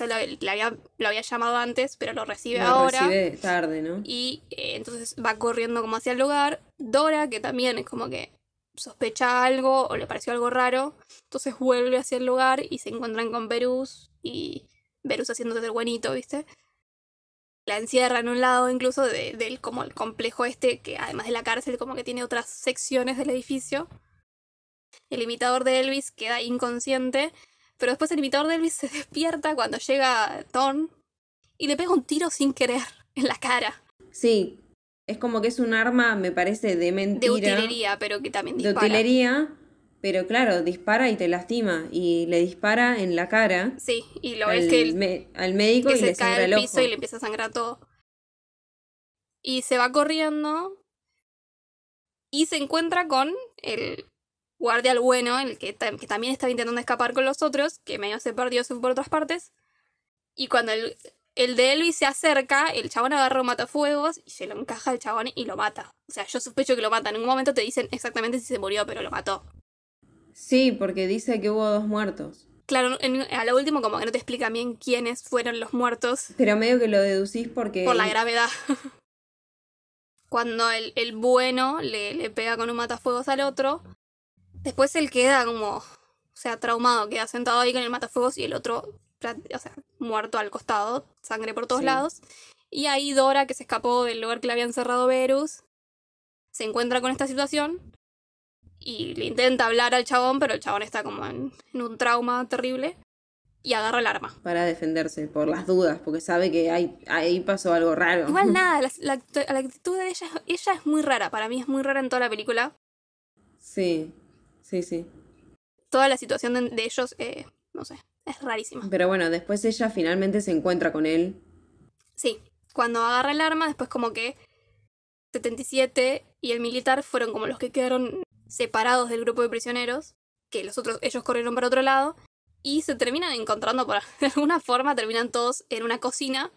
había, llamado antes, pero lo recibe lo ahora. Recibe tarde, ¿no? Y eh, entonces va corriendo como hacia el lugar. Dora, que también es como que sospecha algo o le pareció algo raro. Entonces vuelve hacia el lugar y se encuentran con Verus y Verus haciéndose el buenito, ¿viste? La encierra en un lado incluso del como el complejo este, que además de la cárcel como que tiene otras secciones del edificio. El imitador de Elvis queda inconsciente, pero después el imitador de Elvis se despierta cuando llega Thorn y le pega un tiro sin querer en la cara. Sí, es como que es un arma, me parece, de mentira. De utilería, pero que también dispara. De utilería, pero claro, dispara y te lastima. Y le dispara en la cara. Sí, y lo al, que el, al médico y se le cae al piso y le empieza a sangrar todo. Y se va corriendo y se encuentra con el guardia al bueno, el que, también estaba intentando escapar con los otros, que medio se perdió por otras partes. Y cuando el el de Elvis se acerca, el chabón agarra un matafuegos y se lo encaja al chabón y lo mata. O sea, yo sospecho que lo mata. En un momento te dicen exactamente si se murió, pero lo mató. Sí, porque dice que hubo dos muertos. Claro, a lo último como que no te explica bien quiénes fueron los muertos. Pero medio que lo deducís porque... Por la gravedad. Cuando el, bueno le, le pega con un matafuegos al otro, después él queda como... O sea, traumado, queda sentado ahí con el matafuegos y el otro o sea, muerto al costado, sangre por todos lados. Y ahí Dora, que se escapó del lugar que le habían cerrado Verus, se encuentra con esta situación y le intenta hablar al chabón, pero el chabón está como en, un trauma terrible y agarra el arma. Para defenderse, por las dudas, porque sabe que hay, ahí pasó algo raro. Igual nada, la, actitud de ella, ella es muy rara, para mí es muy rara en toda la película. Sí, sí, sí. Toda la situación de, ellos, eh, no sé, es rarísima. Pero bueno, después ella finalmente se encuentra con él. Sí, cuando agarra el arma, después como que 77 y el militar fueron como los que quedaron separados del grupo de prisioneros, que los otros, ellos corrieron para otro lado, y se terminan encontrando por, de alguna forma, terminan todos en una cocina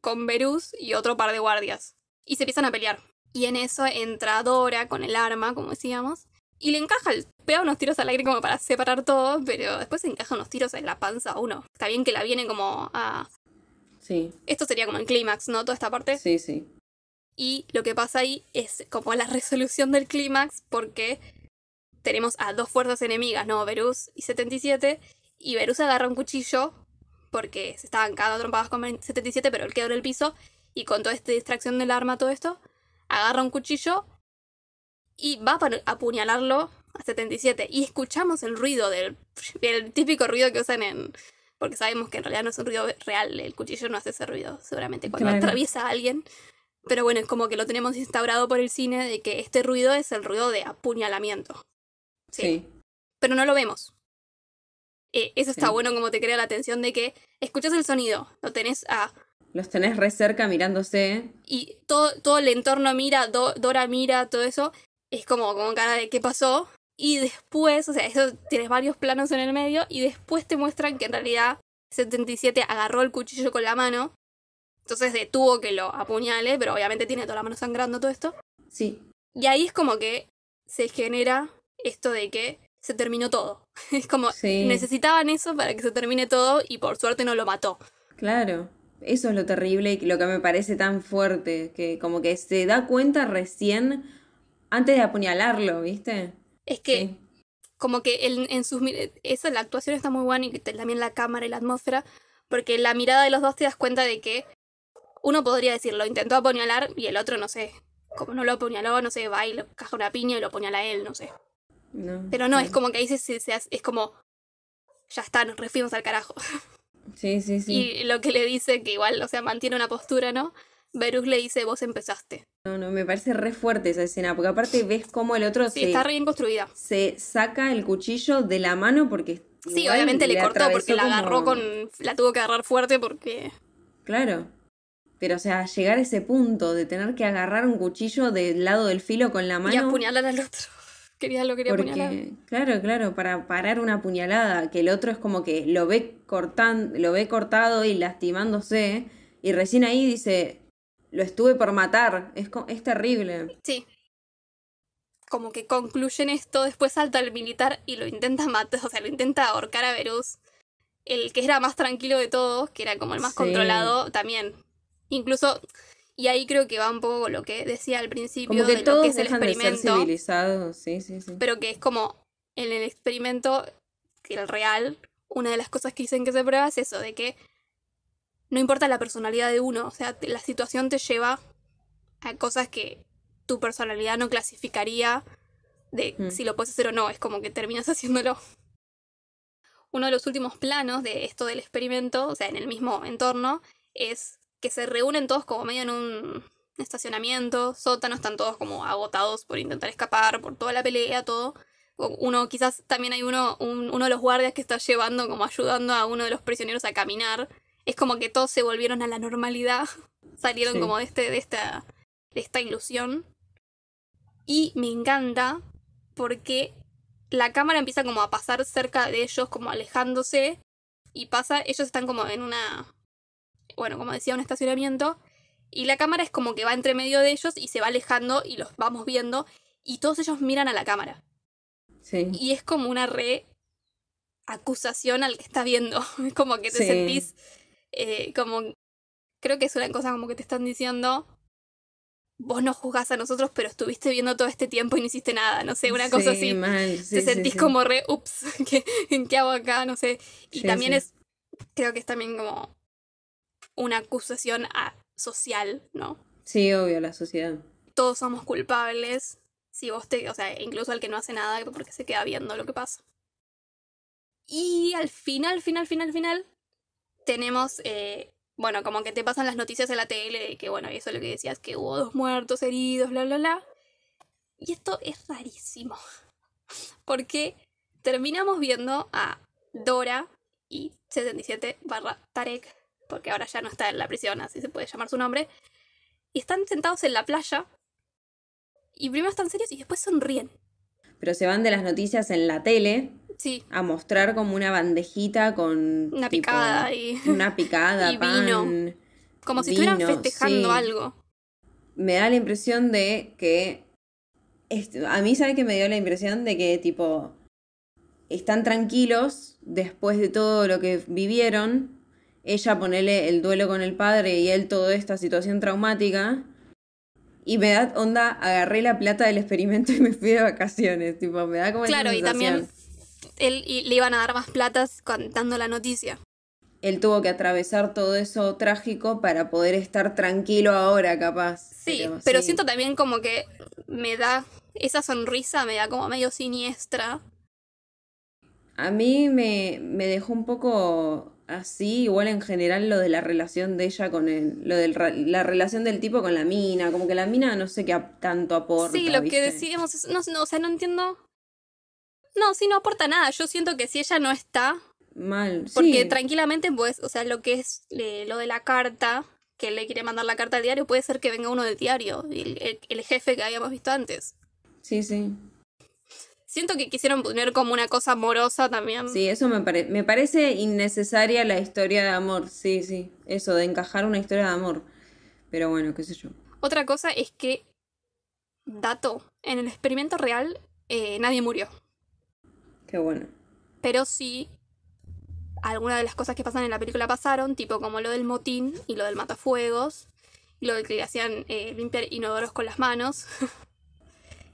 con Berus y otro par de guardias. Y se empiezan a pelear. Y en eso entra Dora con el arma, como decíamos, y le encaja, el, pega unos tiros al aire como para separar todo, pero después se encaja unos tiros en la panza a uno. Está bien que la viene como a... Sí. Esto sería como el clímax, ¿no? Toda esta parte. Sí, sí. Y lo que pasa ahí es como la resolución del clímax porque tenemos a dos fuerzas enemigas, ¿no? Verus y 77. Y Verus agarra un cuchillo porque se estaban cada trompadas con 77, pero él quedó en el piso. Y con toda esta distracción del arma, todo esto, agarra un cuchillo y va para apuñalarlo a 77. Y escuchamos el ruido del el típico ruido que usan en. Porque sabemos que en realidad no es un ruido real, el cuchillo no hace ese ruido, seguramente cuando atraviesa a alguien. Pero bueno, es como que lo tenemos instaurado por el cine de que este ruido es el ruido de apuñalamiento. Sí. Pero no lo vemos. Eh, eso está bueno como te crea la atención de que escuchas el sonido, lo tenés a los tenés re cerca mirándose. Y todo, todo el entorno mira, Dora mira, todo eso es como con cara de qué pasó. Y después, o sea, eso tienes varios planos en el medio y después te muestran que en realidad 77 agarró el cuchillo con la mano. Entonces detuvo que lo apuñale, pero obviamente tiene toda la mano sangrando todo esto. Sí. Y ahí es como que se genera esto de que se terminó todo. Es como necesitaban eso para que se termine todo y por suerte no lo mató. Claro. Eso es lo terrible y lo que me parece tan fuerte, que como que se da cuenta recién antes de apuñalarlo, ¿viste? Es que como que en, en sus esa la actuación está muy buena y también la cámara y la atmósfera, porque la mirada de los dos te das cuenta de que uno podría decir, lo intentó apuñalar y el otro, no sé, como no lo apuñaló, no sé, va y caja una piña y lo apuñala él, no sé. Pero no, es como que ahí se, es como, ya está, nos refirimos al carajo. Sí, sí, sí. Y lo que le dice, que igual, o sea, mantiene una postura, ¿no? Verus le dice, vos empezaste. No, no, me parece re fuerte esa escena, porque aparte ves cómo el otro sí, se... está re bien construida. Se saca el cuchillo de la mano porque... Sí, obviamente le, cortó porque la agarró con... La tuvo que agarrar fuerte porque... Claro. Pero, o sea, llegar a ese punto de tener que agarrar un cuchillo del lado del filo con la mano... Y apuñalar al otro. Quería, lo quería apuñalar. Claro, claro, para parar una puñalada, que el otro es como que lo ve, lo ve cortado y lastimándose, y recién ahí dice, lo estuve por matar. Es, es terrible. Sí. Como que concluyen esto, después salta el militar y lo intenta matar, o sea, lo intenta ahorcar a Verus. El que era más tranquilo de todos, que era como el más controlado, también. Incluso, y ahí creo que va un poco lo que decía al principio que de que es el experimento. Sí, pero que es como en el experimento, que el real, una de las cosas que dicen que se prueba es eso, de que no importa la personalidad de uno, o sea, la situación te lleva a cosas que tu personalidad no clasificaría de mm. si lo puedes hacer o no, es como que terminas haciéndolo. Uno de los últimos planos de esto del experimento, o sea, en el mismo entorno, es que se reúnen todos como medio en un estacionamiento, sótano, están todos como agotados por intentar escapar, por toda la pelea, todo. Uno, quizás también hay uno, uno de los guardias que está llevando, como ayudando a uno de los prisioneros a caminar, es como que todos se volvieron a la normalidad, salieron como de, este, de, esta, esta ilusión. Y me encanta porque la cámara empieza como a pasar cerca de ellos, como alejándose, y pasa, ellos están como en una, bueno, como decía, un estacionamiento, y la cámara es como que va entre medio de ellos y se va alejando y los vamos viendo, y todos ellos miran a la cámara. Sí. Y es como una re acusación al que está viendo, como que te sentís eh, como creo que es una cosa como que te están diciendo, vos no juzgás a nosotros, pero estuviste viendo todo este tiempo y no hiciste nada, no sé, una cosa así. te sentís como re, ups, ¿qué, ¿qué, hago acá? No sé. Y también es, creo que es también como una acusación social, ¿no? Sí, obvio, la sociedad. Todos somos culpables. Si vos te, o sea, incluso al que no hace nada porque se queda viendo lo que pasa. Y al final, final, final, final, tenemos, eh, bueno, como que te pasan las noticias en la tele de que, bueno, eso es lo que decías, que hubo dos muertos, heridos, bla, bla, bla. Y esto es rarísimo, porque terminamos viendo a Dora y 77 barra Tarek, porque ahora ya no está en la prisión, así se puede llamar su nombre, y están sentados en la playa, y primero están serios y después sonríen. Pero se van de las noticias en la tele, a mostrar como una bandejita con. Una picada y. Una picada, y vino. Como si estuvieran festejando algo. Me da la impresión de que. A mí, ¿sabe que me dio la impresión de que, tipo. Están tranquilos después de todo lo que vivieron. Ella ponele el duelo con el padre y él toda esta situación traumática. Y me da onda, agarré la plata del experimento y me fui de vacaciones. Tipo, me da como Claro, y también él y le iban a dar más platas contando la noticia. Él tuvo que atravesar todo eso trágico para poder estar tranquilo ahora, capaz. Sí, pero, siento también como que me da esa sonrisa, me da como medio siniestra. A mí me, dejó un poco así, igual en general lo de la relación de ella con el, lo de la relación del tipo con la mina, como que la mina no sé qué tanto aporta. Sí, lo que decíamos no, no, o sea, no entiendo no, sí, no aporta nada. Yo siento que si ella no está. Mal. Porque tranquilamente, pues, o sea, lo que es lo de la carta, que le quiere mandar la carta al diario, puede ser que venga uno del diario, el, jefe que habíamos visto antes. Sí, sí. Siento que quisieron poner como una cosa amorosa también. Sí, eso me, parece innecesaria la historia de amor. Sí, sí. Eso, de encajar una historia de amor. Pero bueno, qué sé yo. Otra cosa es que, dato, en el experimento real eh, nadie murió. Qué bueno. Pero sí, algunas de las cosas que pasan en la película pasaron, tipo como lo del motín y lo del matafuegos, y lo de que le hacían eh, limpiar inodoros con las manos.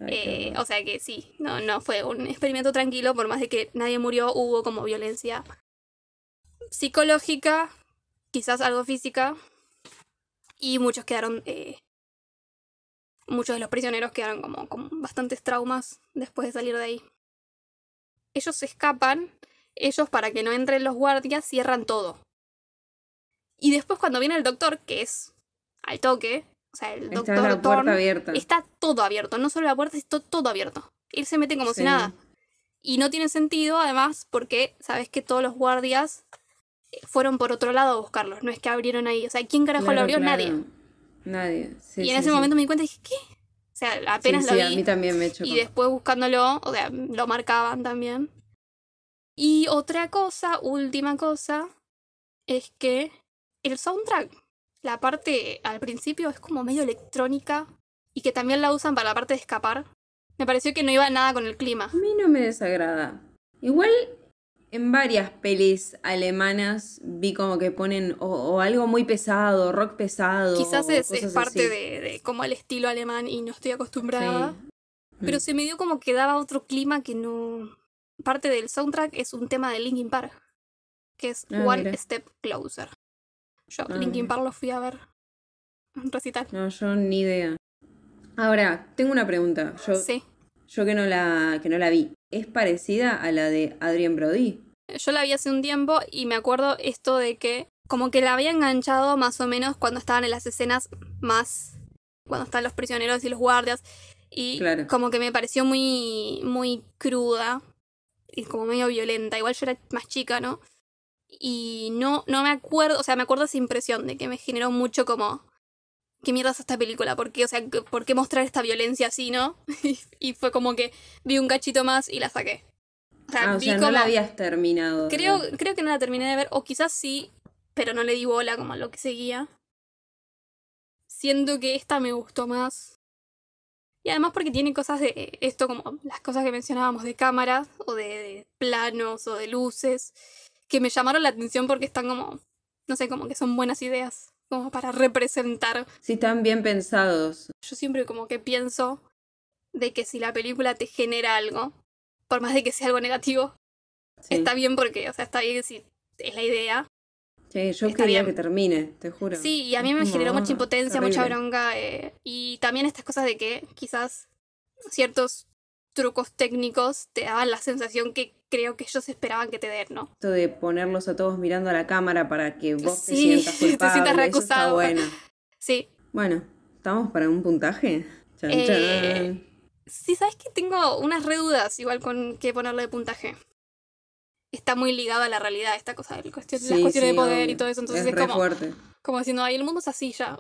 Eh, o sea que sí, no, no fue un experimento tranquilo, por más de que nadie murió, hubo como violencia psicológica, quizás algo física, y muchos quedaron, eh, muchos de los prisioneros quedaron como con bastantes traumas después de salir de ahí. Ellos escapan, ellos para que no entren los guardias cierran todo. Y después cuando viene el doctor, que es al toque, o sea, el doctor está todo abierto, no solo la puerta, está todo abierto. Él se mete como si nada. Y no tiene sentido, además, porque sabes que todos los guardias eh, fueron por otro lado a buscarlos, no es que abrieron ahí. O sea, ¿quién carajo lo abrió? Nadie. Nadie. y en ese momento me di cuenta y dije, ¿qué? apenas lo vi. A mí también me Y después buscándolo, o sea, lo marcaban también. Y otra cosa, última cosa, es que el soundtrack, la parte al principio es como medio electrónica y que también la usan para la parte de escapar. Me pareció que no iba nada con el clima. A mí no me desagrada. Igual en varias pelis alemanas vi como que ponen o, algo muy pesado, rock pesado. Quizás es, parte de, como el estilo alemán y no estoy acostumbrada. Pero mm. se me dio como que daba otro clima que no... Parte del soundtrack es un tema de Linkin Park, que es ah, One Step Closer. Yo ah, Linkin Park lo fui a ver recital. No, yo ni idea. Ahora, tengo una pregunta. Yo, sí. Yo que no la, que no la vi es parecida a la de Adrien Brody. Yo la vi hace un tiempo y me acuerdo esto de que como que la había enganchado más o menos cuando estaban en las escenas más cuando están los prisioneros y los guardias y como que me pareció muy muy cruda y como medio violenta. Igual yo era más chica, ¿no? Y no no me acuerdo, o sea, me acuerdo esa impresión de que me generó mucho como ¿qué mierdas esta película? ¿Por qué? O sea, ¿por qué mostrar esta violencia así, no? y fue como que vi un cachito más y la saqué. ah, no la habías terminado. Creo, creo que no la terminé de ver, o quizás sí, pero no le di bola como a lo que seguía. Siento que esta me gustó más. Y además porque tiene cosas de eh, esto, como las cosas que mencionábamos de cámaras, o de planos, o de luces, que me llamaron la atención porque están como, no sé, como que son buenas ideas para representar. Si están bien pensados. Yo siempre como que pienso de que si la película te genera algo, por más de que sea algo negativo, está bien porque, o sea, está bien si es la idea. Sí, yo quería que termine, te juro. Sí, y a mí me generó ah, mucha impotencia, mucha bronca, eh, y también estas cosas de que quizás ciertos trucos técnicos te daban la sensación que creo que ellos esperaban que te den, ¿no? Esto de ponerlos a todos mirando a la cámara para que vos te sientas culpable, te sientas recusado. bueno. Sí. Bueno, ¿estamos para un puntaje? Eh, sí, sabes que tengo unas redudas igual con qué ponerle de puntaje. Está muy ligado a la realidad esta cosa, la las cuestiones de poder y todo eso. Entonces es, es como, fuerte. como diciendo, el mundo es así ya.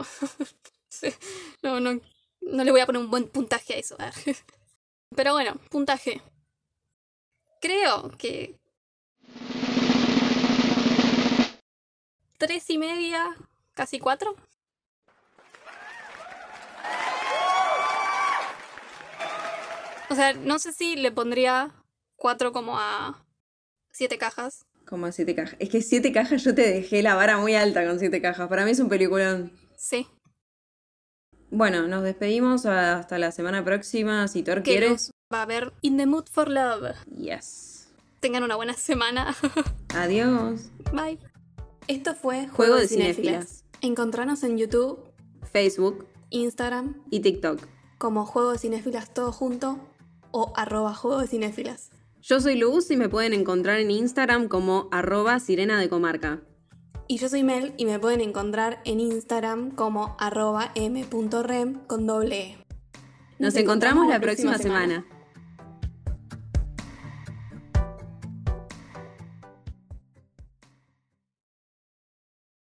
no, no le voy a poner un buen puntaje a eso. ¿eh? Pero bueno, puntaje creo que tres y media, casi cuatro. O sea, no sé si le pondría cuatro como a siete cajas. Como a siete cajas. Es que siete cajas yo te dejé la vara muy alta con siete cajas. Para mí es un peliculón. Sí. Bueno, nos despedimos hasta la semana próxima, si tú quieres va a haber In the Mood for Love. Yes. Tengan una buena semana. Adiós. Bye. Esto fue Juego, de, cinéfilas. Cinefilas. en YouTube, Facebook, Instagram y TikTok como Juego de cinéfilas todo junto o arroba Juego de cinéfilas. Yo soy Luz y me pueden encontrar en Instagram como arroba sirena de comarca. Y yo soy Mel y me pueden encontrar en Instagram como arroba m.rem con doble e. Nos, encontramos, la próxima, semana.